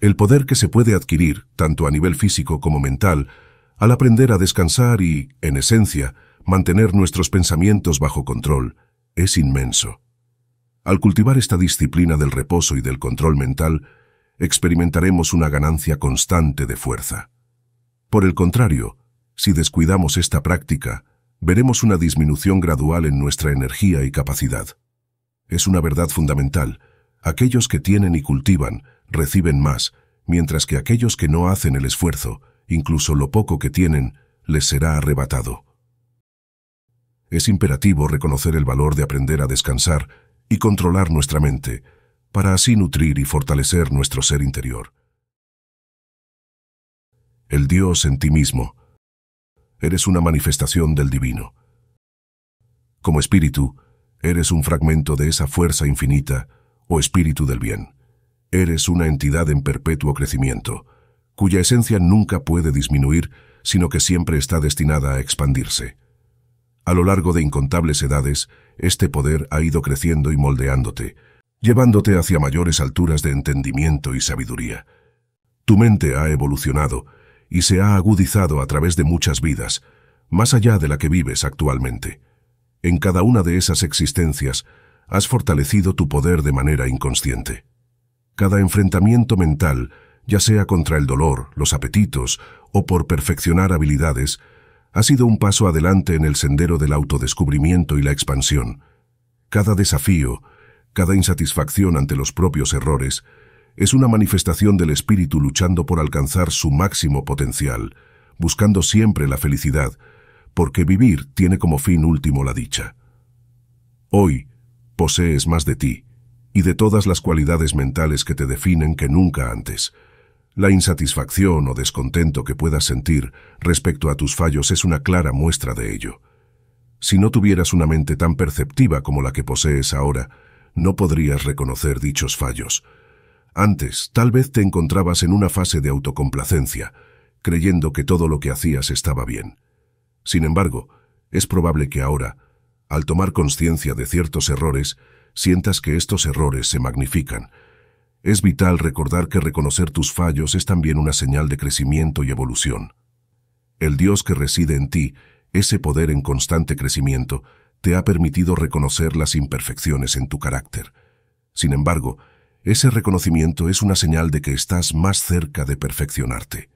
el poder que se puede adquirir, tanto a nivel físico como mental, al aprender a descansar y, en esencia, mantener nuestros pensamientos bajo control, es inmenso. Al cultivar esta disciplina del reposo y del control mental, experimentaremos una ganancia constante de fuerza. Por el contrario, si descuidamos esta práctica, veremos una disminución gradual en nuestra energía y capacidad. Es una verdad fundamental. Aquellos que tienen y cultivan reciben más, mientras que aquellos que no hacen el esfuerzo, incluso lo poco que tienen, les será arrebatado. Es imperativo reconocer el valor de aprender a descansar y controlar nuestra mente, para así nutrir y fortalecer nuestro ser interior. El Dios en ti mismo. Eres una manifestación del divino. Como espíritu, eres un fragmento de esa fuerza infinita o oh espíritu del bien eres una entidad en perpetuo crecimiento, cuya esencia nunca puede disminuir, sino que siempre está destinada a expandirse. A lo largo de incontables edades, este poder ha ido creciendo y moldeándote, llevándote hacia mayores alturas de entendimiento y sabiduría. Tu mente ha evolucionado y se ha agudizado a través de muchas vidas, más allá de la que vives actualmente. En cada una de esas existencias has fortalecido tu poder de manera inconsciente. Cada enfrentamiento mental, ya sea contra el dolor, los apetitos o por perfeccionar habilidades, ha sido un paso adelante en el sendero del autodescubrimiento y la expansión. Cada desafío, cada insatisfacción ante los propios errores, es una manifestación del espíritu luchando por alcanzar su máximo potencial, buscando siempre la felicidad, porque vivir tiene como fin último la dicha. Hoy posees más de ti, y de todas las cualidades mentales que te definen que nunca antes. La insatisfacción o descontento que puedas sentir respecto a tus fallos es una clara muestra de ello. Si no tuvieras una mente tan perceptiva como la que posees ahora, no podrías reconocer dichos fallos. Antes, tal vez te encontrabas en una fase de autocomplacencia, creyendo que todo lo que hacías estaba bien. Sin embargo, es probable que ahora, al tomar conciencia de ciertos errores, sientas que estos errores se magnifican. Es vital recordar que reconocer tus fallos es también una señal de crecimiento y evolución. El Dios que reside en ti, ese poder en constante crecimiento, te ha permitido reconocer las imperfecciones en tu carácter. Sin embargo, ese reconocimiento es una señal de que estás más cerca de perfeccionarte.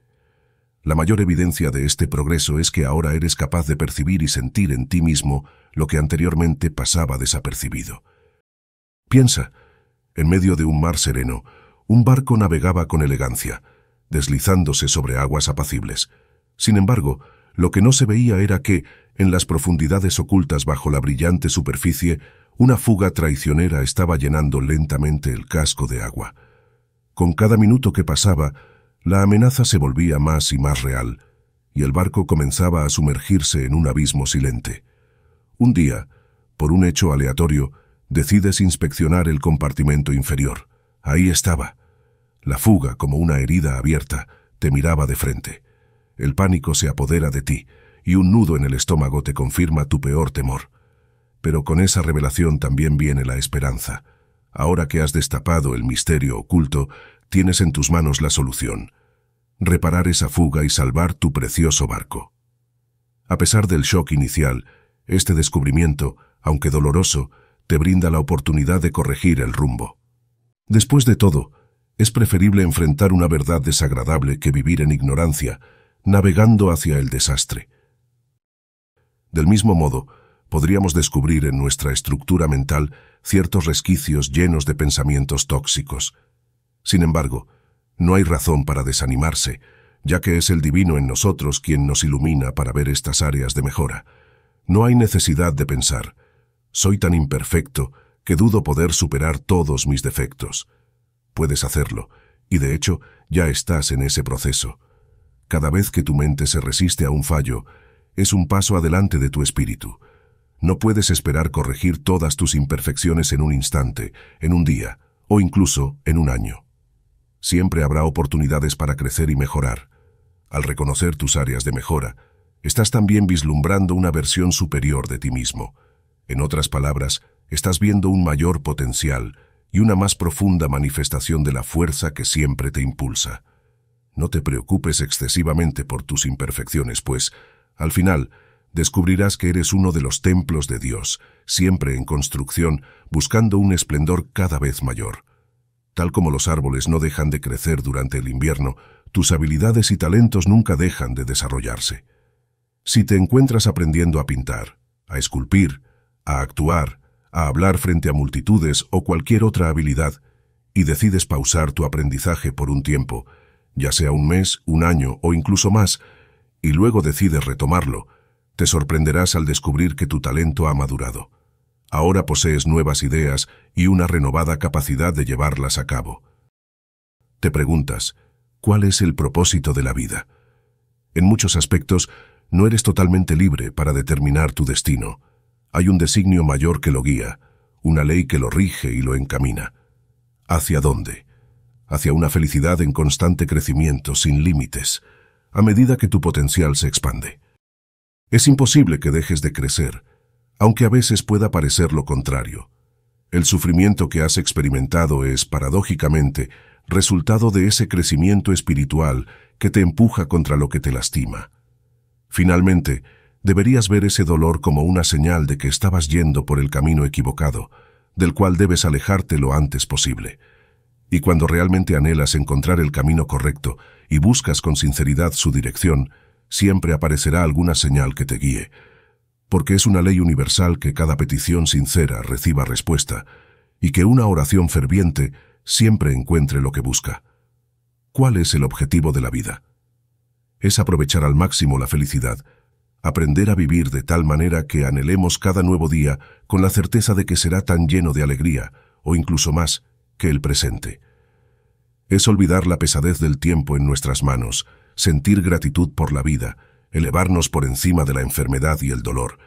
La mayor evidencia de este progreso es que ahora eres capaz de percibir y sentir en ti mismo lo que anteriormente pasaba desapercibido. Piensa, en medio de un mar sereno, un barco navegaba con elegancia, deslizándose sobre aguas apacibles. Sin embargo, lo que no se veía era que, en las profundidades ocultas bajo la brillante superficie, una fuga traicionera estaba llenando lentamente el casco de agua. Con cada minuto que pasaba, la amenaza se volvía más y más real, y el barco comenzaba a sumergirse en un abismo silente. Un día, por un hecho aleatorio, Decides inspeccionar el compartimento inferior. Ahí estaba. La fuga, como una herida abierta, te miraba de frente. El pánico se apodera de ti y un nudo en el estómago te confirma tu peor temor. Pero con esa revelación también viene la esperanza. Ahora que has destapado el misterio oculto, tienes en tus manos la solución. Reparar esa fuga y salvar tu precioso barco. A pesar del shock inicial, este descubrimiento, aunque doloroso, te brinda la oportunidad de corregir el rumbo. Después de todo, es preferible enfrentar una verdad desagradable que vivir en ignorancia, navegando hacia el desastre. Del mismo modo, podríamos descubrir en nuestra estructura mental ciertos resquicios llenos de pensamientos tóxicos. Sin embargo, no hay razón para desanimarse, ya que es el divino en nosotros quien nos ilumina para ver estas áreas de mejora. No hay necesidad de pensar, soy tan imperfecto que dudo poder superar todos mis defectos. Puedes hacerlo, y de hecho ya estás en ese proceso. Cada vez que tu mente se resiste a un fallo, es un paso adelante de tu espíritu. No puedes esperar corregir todas tus imperfecciones en un instante, en un día, o incluso en un año. Siempre habrá oportunidades para crecer y mejorar. Al reconocer tus áreas de mejora, estás también vislumbrando una versión superior de ti mismo. En otras palabras, estás viendo un mayor potencial y una más profunda manifestación de la fuerza que siempre te impulsa. No te preocupes excesivamente por tus imperfecciones, pues, al final, descubrirás que eres uno de los templos de Dios, siempre en construcción, buscando un esplendor cada vez mayor. Tal como los árboles no dejan de crecer durante el invierno, tus habilidades y talentos nunca dejan de desarrollarse. Si te encuentras aprendiendo a pintar, a esculpir, a actuar, a hablar frente a multitudes o cualquier otra habilidad, y decides pausar tu aprendizaje por un tiempo, ya sea un mes, un año o incluso más, y luego decides retomarlo, te sorprenderás al descubrir que tu talento ha madurado. Ahora posees nuevas ideas y una renovada capacidad de llevarlas a cabo. Te preguntas, ¿cuál es el propósito de la vida? En muchos aspectos, no eres totalmente libre para determinar tu destino. Hay un designio mayor que lo guía, una ley que lo rige y lo encamina. ¿Hacia dónde? Hacia una felicidad en constante crecimiento, sin límites, a medida que tu potencial se expande. Es imposible que dejes de crecer, aunque a veces pueda parecer lo contrario. El sufrimiento que has experimentado es, paradójicamente, resultado de ese crecimiento espiritual que te empuja contra lo que te lastima. Finalmente, Deberías ver ese dolor como una señal de que estabas yendo por el camino equivocado, del cual debes alejarte lo antes posible. Y cuando realmente anhelas encontrar el camino correcto y buscas con sinceridad su dirección, siempre aparecerá alguna señal que te guíe, porque es una ley universal que cada petición sincera reciba respuesta y que una oración ferviente siempre encuentre lo que busca. ¿Cuál es el objetivo de la vida? Es aprovechar al máximo la felicidad, aprender a vivir de tal manera que anhelemos cada nuevo día con la certeza de que será tan lleno de alegría, o incluso más, que el presente. Es olvidar la pesadez del tiempo en nuestras manos, sentir gratitud por la vida, elevarnos por encima de la enfermedad y el dolor,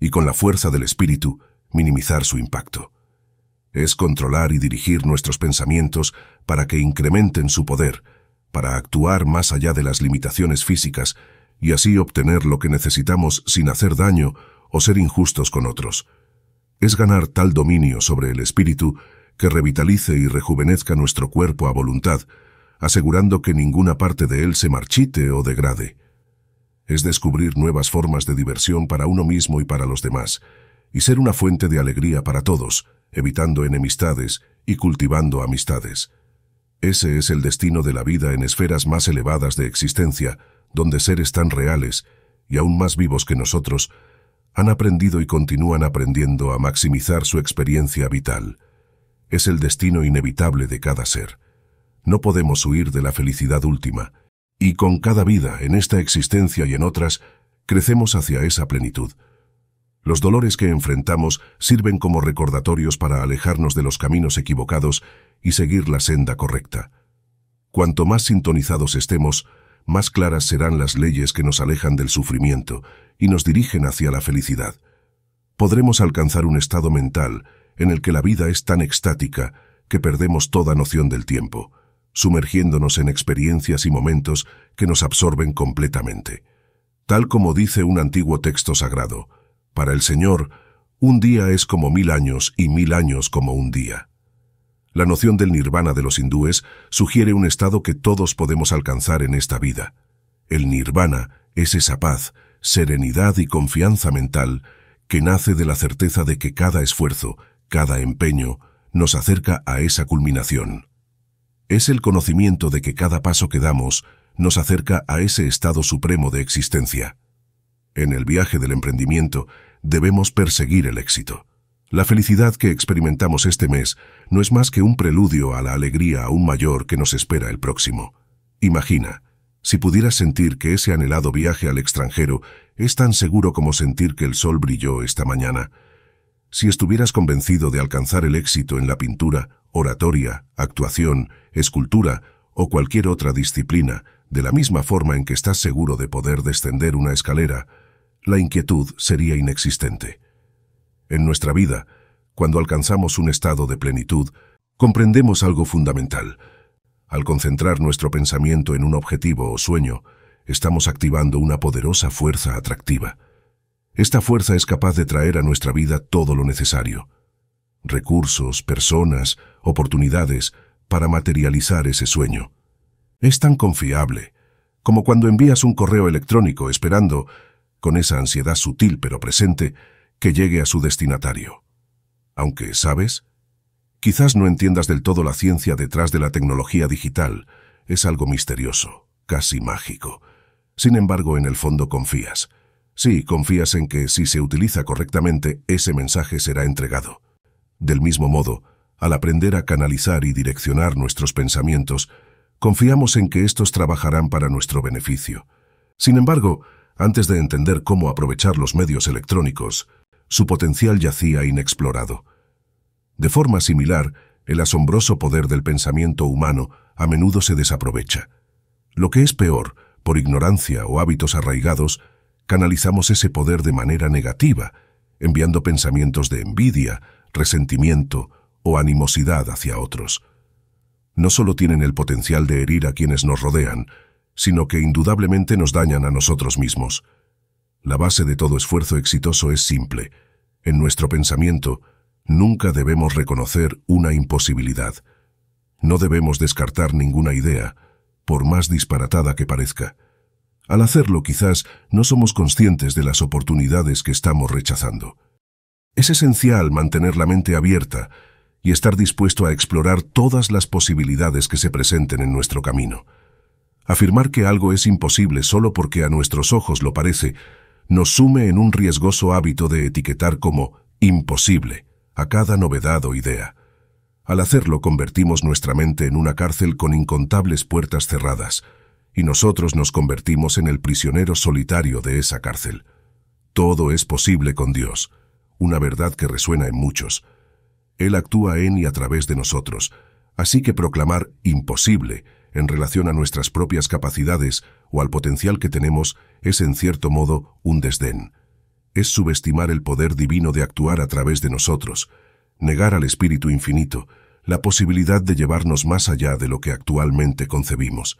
y con la fuerza del espíritu, minimizar su impacto. Es controlar y dirigir nuestros pensamientos para que incrementen su poder, para actuar más allá de las limitaciones físicas y así obtener lo que necesitamos sin hacer daño o ser injustos con otros. Es ganar tal dominio sobre el espíritu que revitalice y rejuvenezca nuestro cuerpo a voluntad, asegurando que ninguna parte de él se marchite o degrade. Es descubrir nuevas formas de diversión para uno mismo y para los demás, y ser una fuente de alegría para todos, evitando enemistades y cultivando amistades. Ese es el destino de la vida en esferas más elevadas de existencia, donde seres tan reales y aún más vivos que nosotros han aprendido y continúan aprendiendo a maximizar su experiencia vital. Es el destino inevitable de cada ser. No podemos huir de la felicidad última, y con cada vida, en esta existencia y en otras, crecemos hacia esa plenitud. Los dolores que enfrentamos sirven como recordatorios para alejarnos de los caminos equivocados y seguir la senda correcta. Cuanto más sintonizados estemos, más claras serán las leyes que nos alejan del sufrimiento y nos dirigen hacia la felicidad. Podremos alcanzar un estado mental en el que la vida es tan extática que perdemos toda noción del tiempo, sumergiéndonos en experiencias y momentos que nos absorben completamente. Tal como dice un antiguo texto sagrado, para el Señor, un día es como mil años y mil años como un día. La noción del nirvana de los hindúes sugiere un estado que todos podemos alcanzar en esta vida. El nirvana es esa paz, serenidad y confianza mental que nace de la certeza de que cada esfuerzo, cada empeño, nos acerca a esa culminación. Es el conocimiento de que cada paso que damos nos acerca a ese estado supremo de existencia. En el viaje del emprendimiento debemos perseguir el éxito la felicidad que experimentamos este mes no es más que un preludio a la alegría aún mayor que nos espera el próximo. Imagina, si pudieras sentir que ese anhelado viaje al extranjero es tan seguro como sentir que el sol brilló esta mañana. Si estuvieras convencido de alcanzar el éxito en la pintura, oratoria, actuación, escultura o cualquier otra disciplina, de la misma forma en que estás seguro de poder descender una escalera, la inquietud sería inexistente. En nuestra vida, cuando alcanzamos un estado de plenitud, comprendemos algo fundamental. Al concentrar nuestro pensamiento en un objetivo o sueño, estamos activando una poderosa fuerza atractiva. Esta fuerza es capaz de traer a nuestra vida todo lo necesario. Recursos, personas, oportunidades para materializar ese sueño. Es tan confiable como cuando envías un correo electrónico esperando, con esa ansiedad sutil pero presente, que llegue a su destinatario. Aunque, ¿sabes? Quizás no entiendas del todo la ciencia detrás de la tecnología digital. Es algo misterioso, casi mágico. Sin embargo, en el fondo confías. Sí, confías en que si se utiliza correctamente, ese mensaje será entregado. Del mismo modo, al aprender a canalizar y direccionar nuestros pensamientos, confiamos en que estos trabajarán para nuestro beneficio. Sin embargo, antes de entender cómo aprovechar los medios electrónicos, su potencial yacía inexplorado. De forma similar, el asombroso poder del pensamiento humano a menudo se desaprovecha. Lo que es peor, por ignorancia o hábitos arraigados, canalizamos ese poder de manera negativa, enviando pensamientos de envidia, resentimiento o animosidad hacia otros. No solo tienen el potencial de herir a quienes nos rodean, sino que indudablemente nos dañan a nosotros mismos. La base de todo esfuerzo exitoso es simple. En nuestro pensamiento, nunca debemos reconocer una imposibilidad. No debemos descartar ninguna idea, por más disparatada que parezca. Al hacerlo quizás no somos conscientes de las oportunidades que estamos rechazando. Es esencial mantener la mente abierta y estar dispuesto a explorar todas las posibilidades que se presenten en nuestro camino. Afirmar que algo es imposible solo porque a nuestros ojos lo parece nos sume en un riesgoso hábito de etiquetar como imposible a cada novedad o idea. Al hacerlo convertimos nuestra mente en una cárcel con incontables puertas cerradas, y nosotros nos convertimos en el prisionero solitario de esa cárcel. Todo es posible con Dios, una verdad que resuena en muchos. Él actúa en y a través de nosotros, así que proclamar imposible en relación a nuestras propias capacidades o al potencial que tenemos es en cierto modo un desdén. Es subestimar el poder divino de actuar a través de nosotros, negar al espíritu infinito, la posibilidad de llevarnos más allá de lo que actualmente concebimos.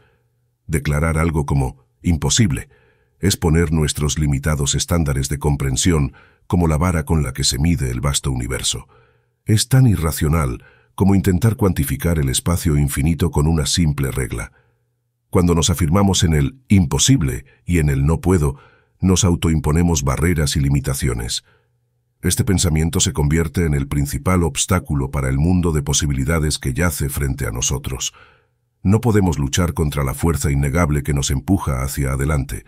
Declarar algo como imposible es poner nuestros limitados estándares de comprensión como la vara con la que se mide el vasto universo. Es tan irracional como intentar cuantificar el espacio infinito con una simple regla. Cuando nos afirmamos en el imposible y en el no puedo, nos autoimponemos barreras y limitaciones. Este pensamiento se convierte en el principal obstáculo para el mundo de posibilidades que yace frente a nosotros. No podemos luchar contra la fuerza innegable que nos empuja hacia adelante,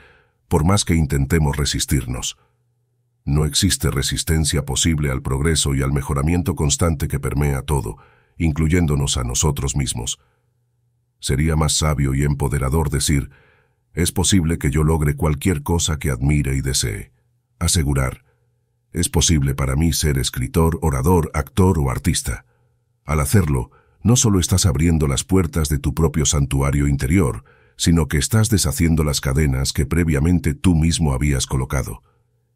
por más que intentemos resistirnos. No existe resistencia posible al progreso y al mejoramiento constante que permea todo, incluyéndonos a nosotros mismos. Sería más sabio y empoderador decir, es posible que yo logre cualquier cosa que admire y desee. Asegurar, es posible para mí ser escritor, orador, actor o artista. Al hacerlo, no solo estás abriendo las puertas de tu propio santuario interior, sino que estás deshaciendo las cadenas que previamente tú mismo habías colocado.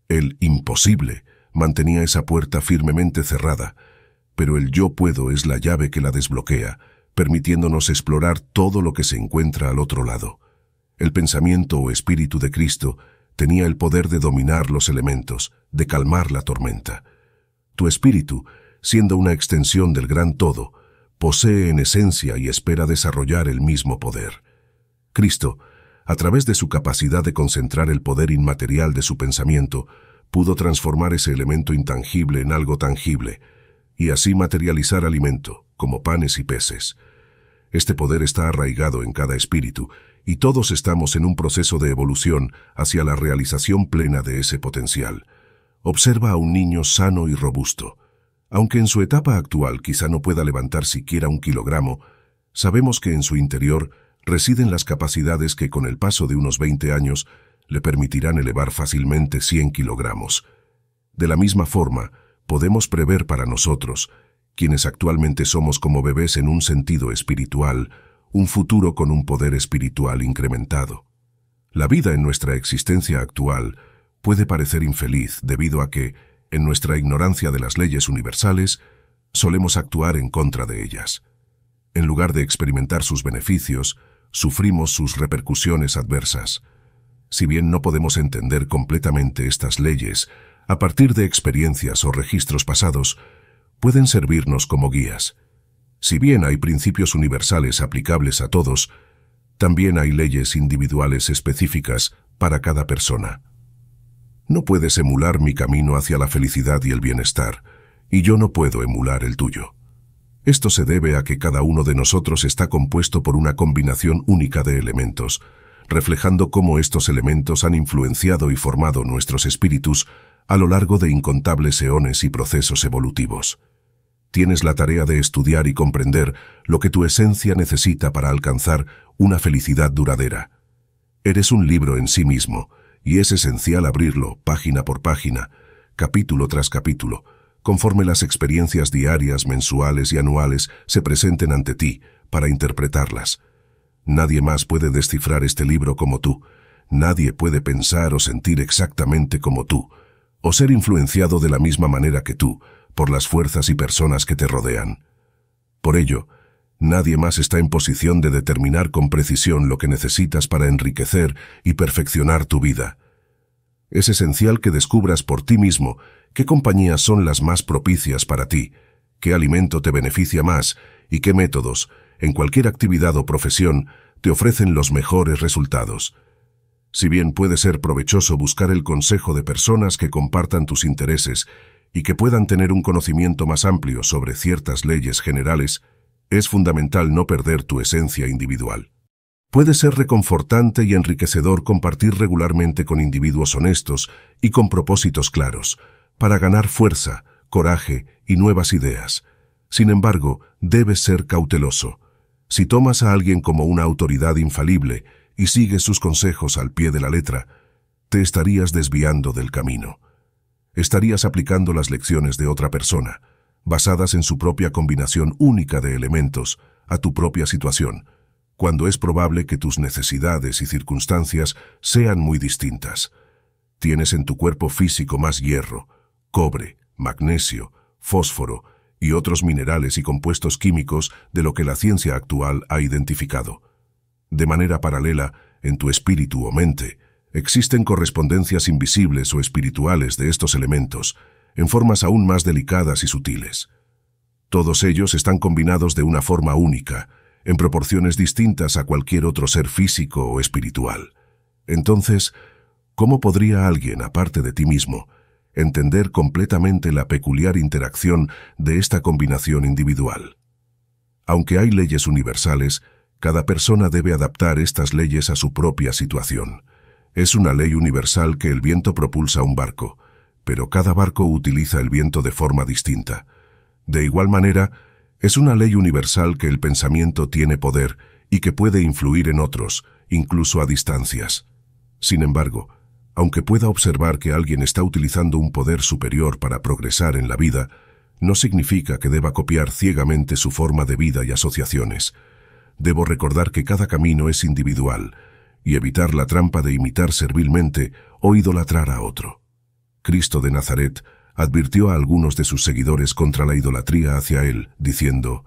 El imposible mantenía esa puerta firmemente cerrada, pero el yo puedo es la llave que la desbloquea, permitiéndonos explorar todo lo que se encuentra al otro lado. El pensamiento o espíritu de Cristo tenía el poder de dominar los elementos, de calmar la tormenta. Tu espíritu, siendo una extensión del gran todo, posee en esencia y espera desarrollar el mismo poder. Cristo, a través de su capacidad de concentrar el poder inmaterial de su pensamiento, pudo transformar ese elemento intangible en algo tangible, y así materializar alimento, como panes y peces. Este poder está arraigado en cada espíritu, y todos estamos en un proceso de evolución hacia la realización plena de ese potencial. Observa a un niño sano y robusto. Aunque en su etapa actual quizá no pueda levantar siquiera un kilogramo, sabemos que en su interior residen las capacidades que con el paso de unos 20 años le permitirán elevar fácilmente 100 kilogramos. De la misma forma, podemos prever para nosotros, quienes actualmente somos como bebés en un sentido espiritual, un futuro con un poder espiritual incrementado. La vida en nuestra existencia actual puede parecer infeliz debido a que, en nuestra ignorancia de las leyes universales, solemos actuar en contra de ellas. En lugar de experimentar sus beneficios, sufrimos sus repercusiones adversas. Si bien no podemos entender completamente estas leyes, a partir de experiencias o registros pasados, pueden servirnos como guías. Si bien hay principios universales aplicables a todos, también hay leyes individuales específicas para cada persona. No puedes emular mi camino hacia la felicidad y el bienestar, y yo no puedo emular el tuyo. Esto se debe a que cada uno de nosotros está compuesto por una combinación única de elementos, reflejando cómo estos elementos han influenciado y formado nuestros espíritus a lo largo de incontables eones y procesos evolutivos. Tienes la tarea de estudiar y comprender lo que tu esencia necesita para alcanzar una felicidad duradera. Eres un libro en sí mismo, y es esencial abrirlo página por página, capítulo tras capítulo, conforme las experiencias diarias, mensuales y anuales se presenten ante ti para interpretarlas. Nadie más puede descifrar este libro como tú, nadie puede pensar o sentir exactamente como tú, o ser influenciado de la misma manera que tú por las fuerzas y personas que te rodean. Por ello, nadie más está en posición de determinar con precisión lo que necesitas para enriquecer y perfeccionar tu vida. Es esencial que descubras por ti mismo qué compañías son las más propicias para ti, qué alimento te beneficia más y qué métodos, en cualquier actividad o profesión, te ofrecen los mejores resultados. Si bien puede ser provechoso buscar el consejo de personas que compartan tus intereses y que puedan tener un conocimiento más amplio sobre ciertas leyes generales, es fundamental no perder tu esencia individual. Puede ser reconfortante y enriquecedor compartir regularmente con individuos honestos y con propósitos claros, para ganar fuerza, coraje y nuevas ideas. Sin embargo, debes ser cauteloso. Si tomas a alguien como una autoridad infalible, y sigues sus consejos al pie de la letra, te estarías desviando del camino. Estarías aplicando las lecciones de otra persona, basadas en su propia combinación única de elementos, a tu propia situación, cuando es probable que tus necesidades y circunstancias sean muy distintas. Tienes en tu cuerpo físico más hierro, cobre, magnesio, fósforo y otros minerales y compuestos químicos de lo que la ciencia actual ha identificado. De manera paralela, en tu espíritu o mente, existen correspondencias invisibles o espirituales de estos elementos, en formas aún más delicadas y sutiles. Todos ellos están combinados de una forma única, en proporciones distintas a cualquier otro ser físico o espiritual. Entonces, ¿cómo podría alguien, aparte de ti mismo, entender completamente la peculiar interacción de esta combinación individual? Aunque hay leyes universales, cada persona debe adaptar estas leyes a su propia situación. Es una ley universal que el viento propulsa un barco, pero cada barco utiliza el viento de forma distinta. De igual manera, es una ley universal que el pensamiento tiene poder y que puede influir en otros, incluso a distancias. Sin embargo, aunque pueda observar que alguien está utilizando un poder superior para progresar en la vida, no significa que deba copiar ciegamente su forma de vida y asociaciones debo recordar que cada camino es individual y evitar la trampa de imitar servilmente o idolatrar a otro. Cristo de Nazaret advirtió a algunos de sus seguidores contra la idolatría hacia él, diciendo,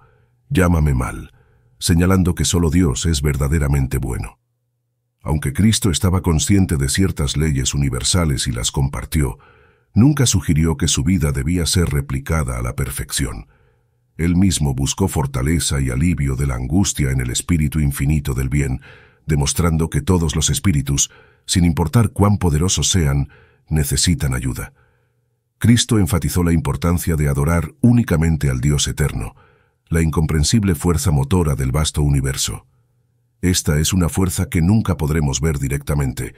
llámame mal, señalando que solo Dios es verdaderamente bueno. Aunque Cristo estaba consciente de ciertas leyes universales y las compartió, nunca sugirió que su vida debía ser replicada a la perfección. Él mismo buscó fortaleza y alivio de la angustia en el espíritu infinito del bien, demostrando que todos los espíritus, sin importar cuán poderosos sean, necesitan ayuda. Cristo enfatizó la importancia de adorar únicamente al Dios eterno, la incomprensible fuerza motora del vasto universo. Esta es una fuerza que nunca podremos ver directamente,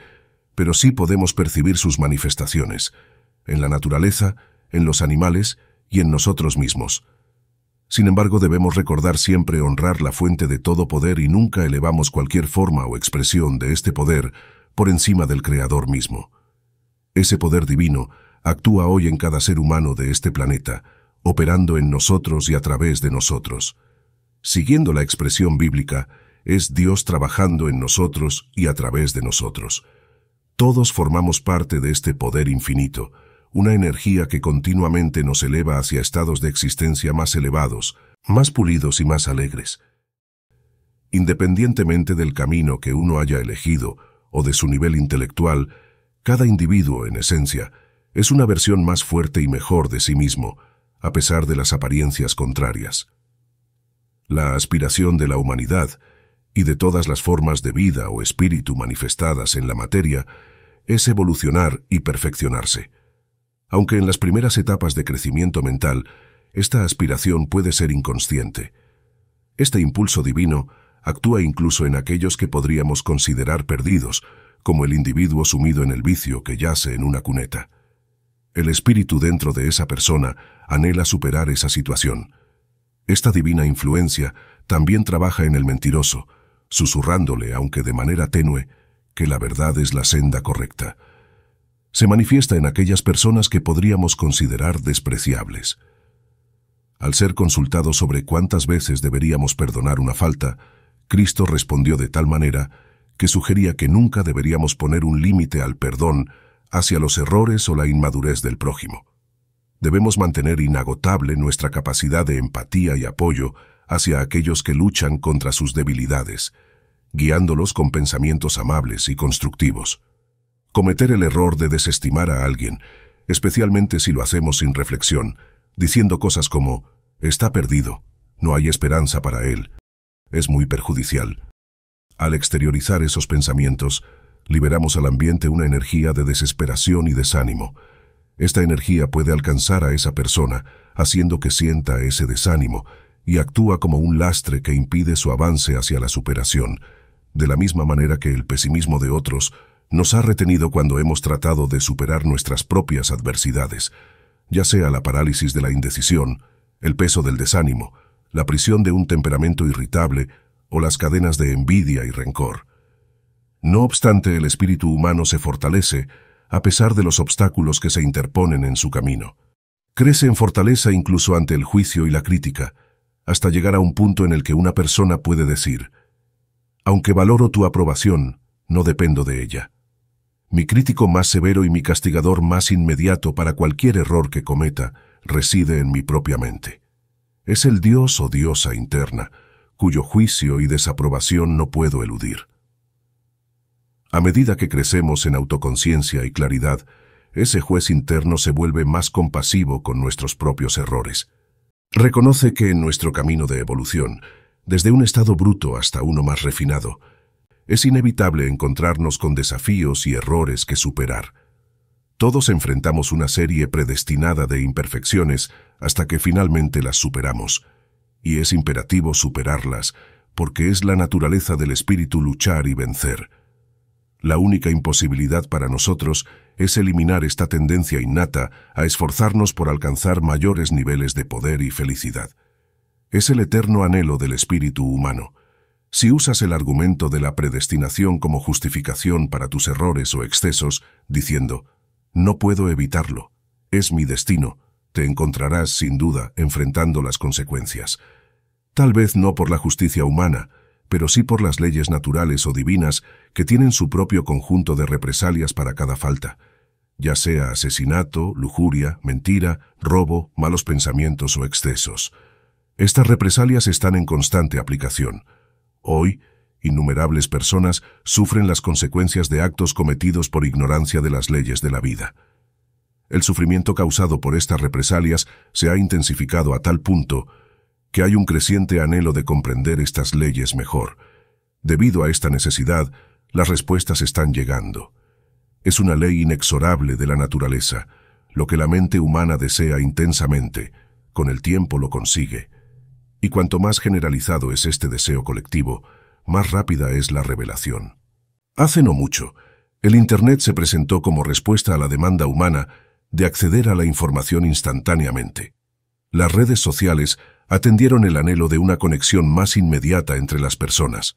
pero sí podemos percibir sus manifestaciones, en la naturaleza, en los animales y en nosotros mismos. Sin embargo, debemos recordar siempre honrar la fuente de todo poder y nunca elevamos cualquier forma o expresión de este poder por encima del Creador mismo. Ese poder divino actúa hoy en cada ser humano de este planeta, operando en nosotros y a través de nosotros. Siguiendo la expresión bíblica, es Dios trabajando en nosotros y a través de nosotros. Todos formamos parte de este poder infinito, una energía que continuamente nos eleva hacia estados de existencia más elevados, más pulidos y más alegres. Independientemente del camino que uno haya elegido o de su nivel intelectual, cada individuo, en esencia, es una versión más fuerte y mejor de sí mismo, a pesar de las apariencias contrarias. La aspiración de la humanidad y de todas las formas de vida o espíritu manifestadas en la materia es evolucionar y perfeccionarse aunque en las primeras etapas de crecimiento mental, esta aspiración puede ser inconsciente. Este impulso divino actúa incluso en aquellos que podríamos considerar perdidos, como el individuo sumido en el vicio que yace en una cuneta. El espíritu dentro de esa persona anhela superar esa situación. Esta divina influencia también trabaja en el mentiroso, susurrándole, aunque de manera tenue, que la verdad es la senda correcta se manifiesta en aquellas personas que podríamos considerar despreciables. Al ser consultado sobre cuántas veces deberíamos perdonar una falta, Cristo respondió de tal manera que sugería que nunca deberíamos poner un límite al perdón hacia los errores o la inmadurez del prójimo. Debemos mantener inagotable nuestra capacidad de empatía y apoyo hacia aquellos que luchan contra sus debilidades, guiándolos con pensamientos amables y constructivos cometer el error de desestimar a alguien, especialmente si lo hacemos sin reflexión, diciendo cosas como, está perdido, no hay esperanza para él, es muy perjudicial. Al exteriorizar esos pensamientos, liberamos al ambiente una energía de desesperación y desánimo. Esta energía puede alcanzar a esa persona, haciendo que sienta ese desánimo, y actúa como un lastre que impide su avance hacia la superación, de la misma manera que el pesimismo de otros nos ha retenido cuando hemos tratado de superar nuestras propias adversidades, ya sea la parálisis de la indecisión, el peso del desánimo, la prisión de un temperamento irritable o las cadenas de envidia y rencor. No obstante, el espíritu humano se fortalece a pesar de los obstáculos que se interponen en su camino. Crece en fortaleza incluso ante el juicio y la crítica, hasta llegar a un punto en el que una persona puede decir, aunque valoro tu aprobación, no dependo de ella. Mi crítico más severo y mi castigador más inmediato para cualquier error que cometa reside en mi propia mente. Es el Dios o diosa interna, cuyo juicio y desaprobación no puedo eludir. A medida que crecemos en autoconciencia y claridad, ese juez interno se vuelve más compasivo con nuestros propios errores. Reconoce que en nuestro camino de evolución, desde un estado bruto hasta uno más refinado, es inevitable encontrarnos con desafíos y errores que superar. Todos enfrentamos una serie predestinada de imperfecciones hasta que finalmente las superamos. Y es imperativo superarlas, porque es la naturaleza del espíritu luchar y vencer. La única imposibilidad para nosotros es eliminar esta tendencia innata a esforzarnos por alcanzar mayores niveles de poder y felicidad. Es el eterno anhelo del espíritu humano. Si usas el argumento de la predestinación como justificación para tus errores o excesos, diciendo, no puedo evitarlo, es mi destino, te encontrarás sin duda enfrentando las consecuencias. Tal vez no por la justicia humana, pero sí por las leyes naturales o divinas que tienen su propio conjunto de represalias para cada falta, ya sea asesinato, lujuria, mentira, robo, malos pensamientos o excesos. Estas represalias están en constante aplicación, Hoy, innumerables personas sufren las consecuencias de actos cometidos por ignorancia de las leyes de la vida. El sufrimiento causado por estas represalias se ha intensificado a tal punto que hay un creciente anhelo de comprender estas leyes mejor. Debido a esta necesidad, las respuestas están llegando. Es una ley inexorable de la naturaleza. Lo que la mente humana desea intensamente, con el tiempo lo consigue. Y cuanto más generalizado es este deseo colectivo, más rápida es la revelación. Hace no mucho, el Internet se presentó como respuesta a la demanda humana de acceder a la información instantáneamente. Las redes sociales atendieron el anhelo de una conexión más inmediata entre las personas.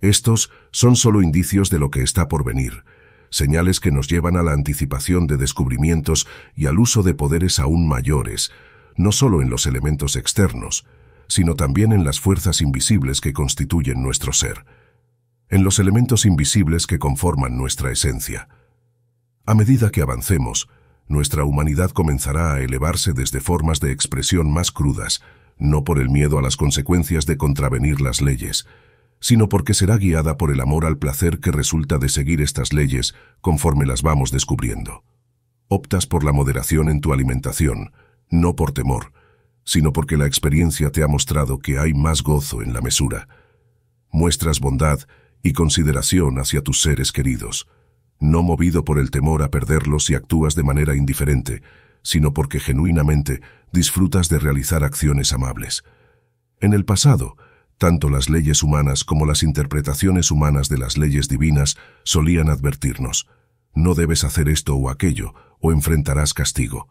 Estos son solo indicios de lo que está por venir, señales que nos llevan a la anticipación de descubrimientos y al uso de poderes aún mayores, no solo en los elementos externos, sino también en las fuerzas invisibles que constituyen nuestro ser, en los elementos invisibles que conforman nuestra esencia. A medida que avancemos, nuestra humanidad comenzará a elevarse desde formas de expresión más crudas, no por el miedo a las consecuencias de contravenir las leyes, sino porque será guiada por el amor al placer que resulta de seguir estas leyes conforme las vamos descubriendo. Optas por la moderación en tu alimentación, no por temor, sino porque la experiencia te ha mostrado que hay más gozo en la mesura. Muestras bondad y consideración hacia tus seres queridos, no movido por el temor a perderlos y actúas de manera indiferente, sino porque genuinamente disfrutas de realizar acciones amables. En el pasado, tanto las leyes humanas como las interpretaciones humanas de las leyes divinas solían advertirnos, no debes hacer esto o aquello, o enfrentarás castigo.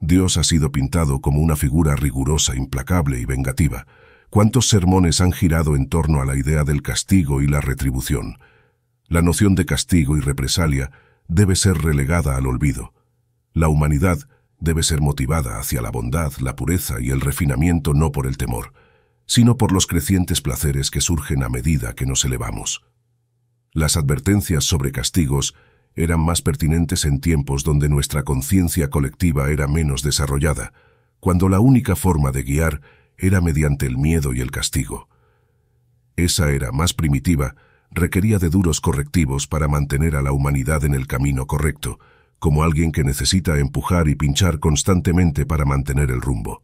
Dios ha sido pintado como una figura rigurosa, implacable y vengativa. ¿Cuántos sermones han girado en torno a la idea del castigo y la retribución? La noción de castigo y represalia debe ser relegada al olvido. La humanidad debe ser motivada hacia la bondad, la pureza y el refinamiento no por el temor, sino por los crecientes placeres que surgen a medida que nos elevamos. Las advertencias sobre castigos eran más pertinentes en tiempos donde nuestra conciencia colectiva era menos desarrollada, cuando la única forma de guiar era mediante el miedo y el castigo. Esa era más primitiva, requería de duros correctivos para mantener a la humanidad en el camino correcto, como alguien que necesita empujar y pinchar constantemente para mantener el rumbo.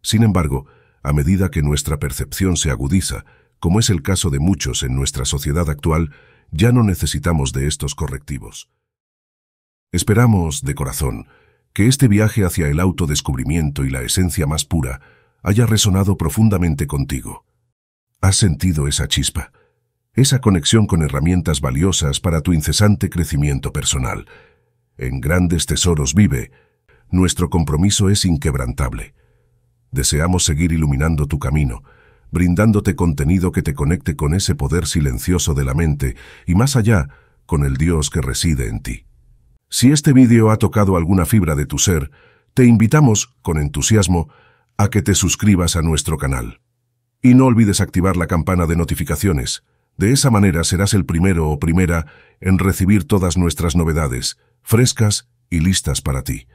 Sin embargo, a medida que nuestra percepción se agudiza, como es el caso de muchos en nuestra sociedad actual, ya no necesitamos de estos correctivos. Esperamos, de corazón, que este viaje hacia el autodescubrimiento y la esencia más pura haya resonado profundamente contigo. Has sentido esa chispa, esa conexión con herramientas valiosas para tu incesante crecimiento personal. En grandes tesoros vive, nuestro compromiso es inquebrantable. Deseamos seguir iluminando tu camino, brindándote contenido que te conecte con ese poder silencioso de la mente y más allá, con el Dios que reside en ti. Si este vídeo ha tocado alguna fibra de tu ser, te invitamos, con entusiasmo, a que te suscribas a nuestro canal. Y no olvides activar la campana de notificaciones. De esa manera serás el primero o primera en recibir todas nuestras novedades, frescas y listas para ti.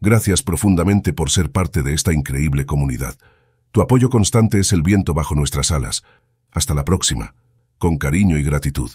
Gracias profundamente por ser parte de esta increíble comunidad. Tu apoyo constante es el viento bajo nuestras alas. Hasta la próxima. Con cariño y gratitud.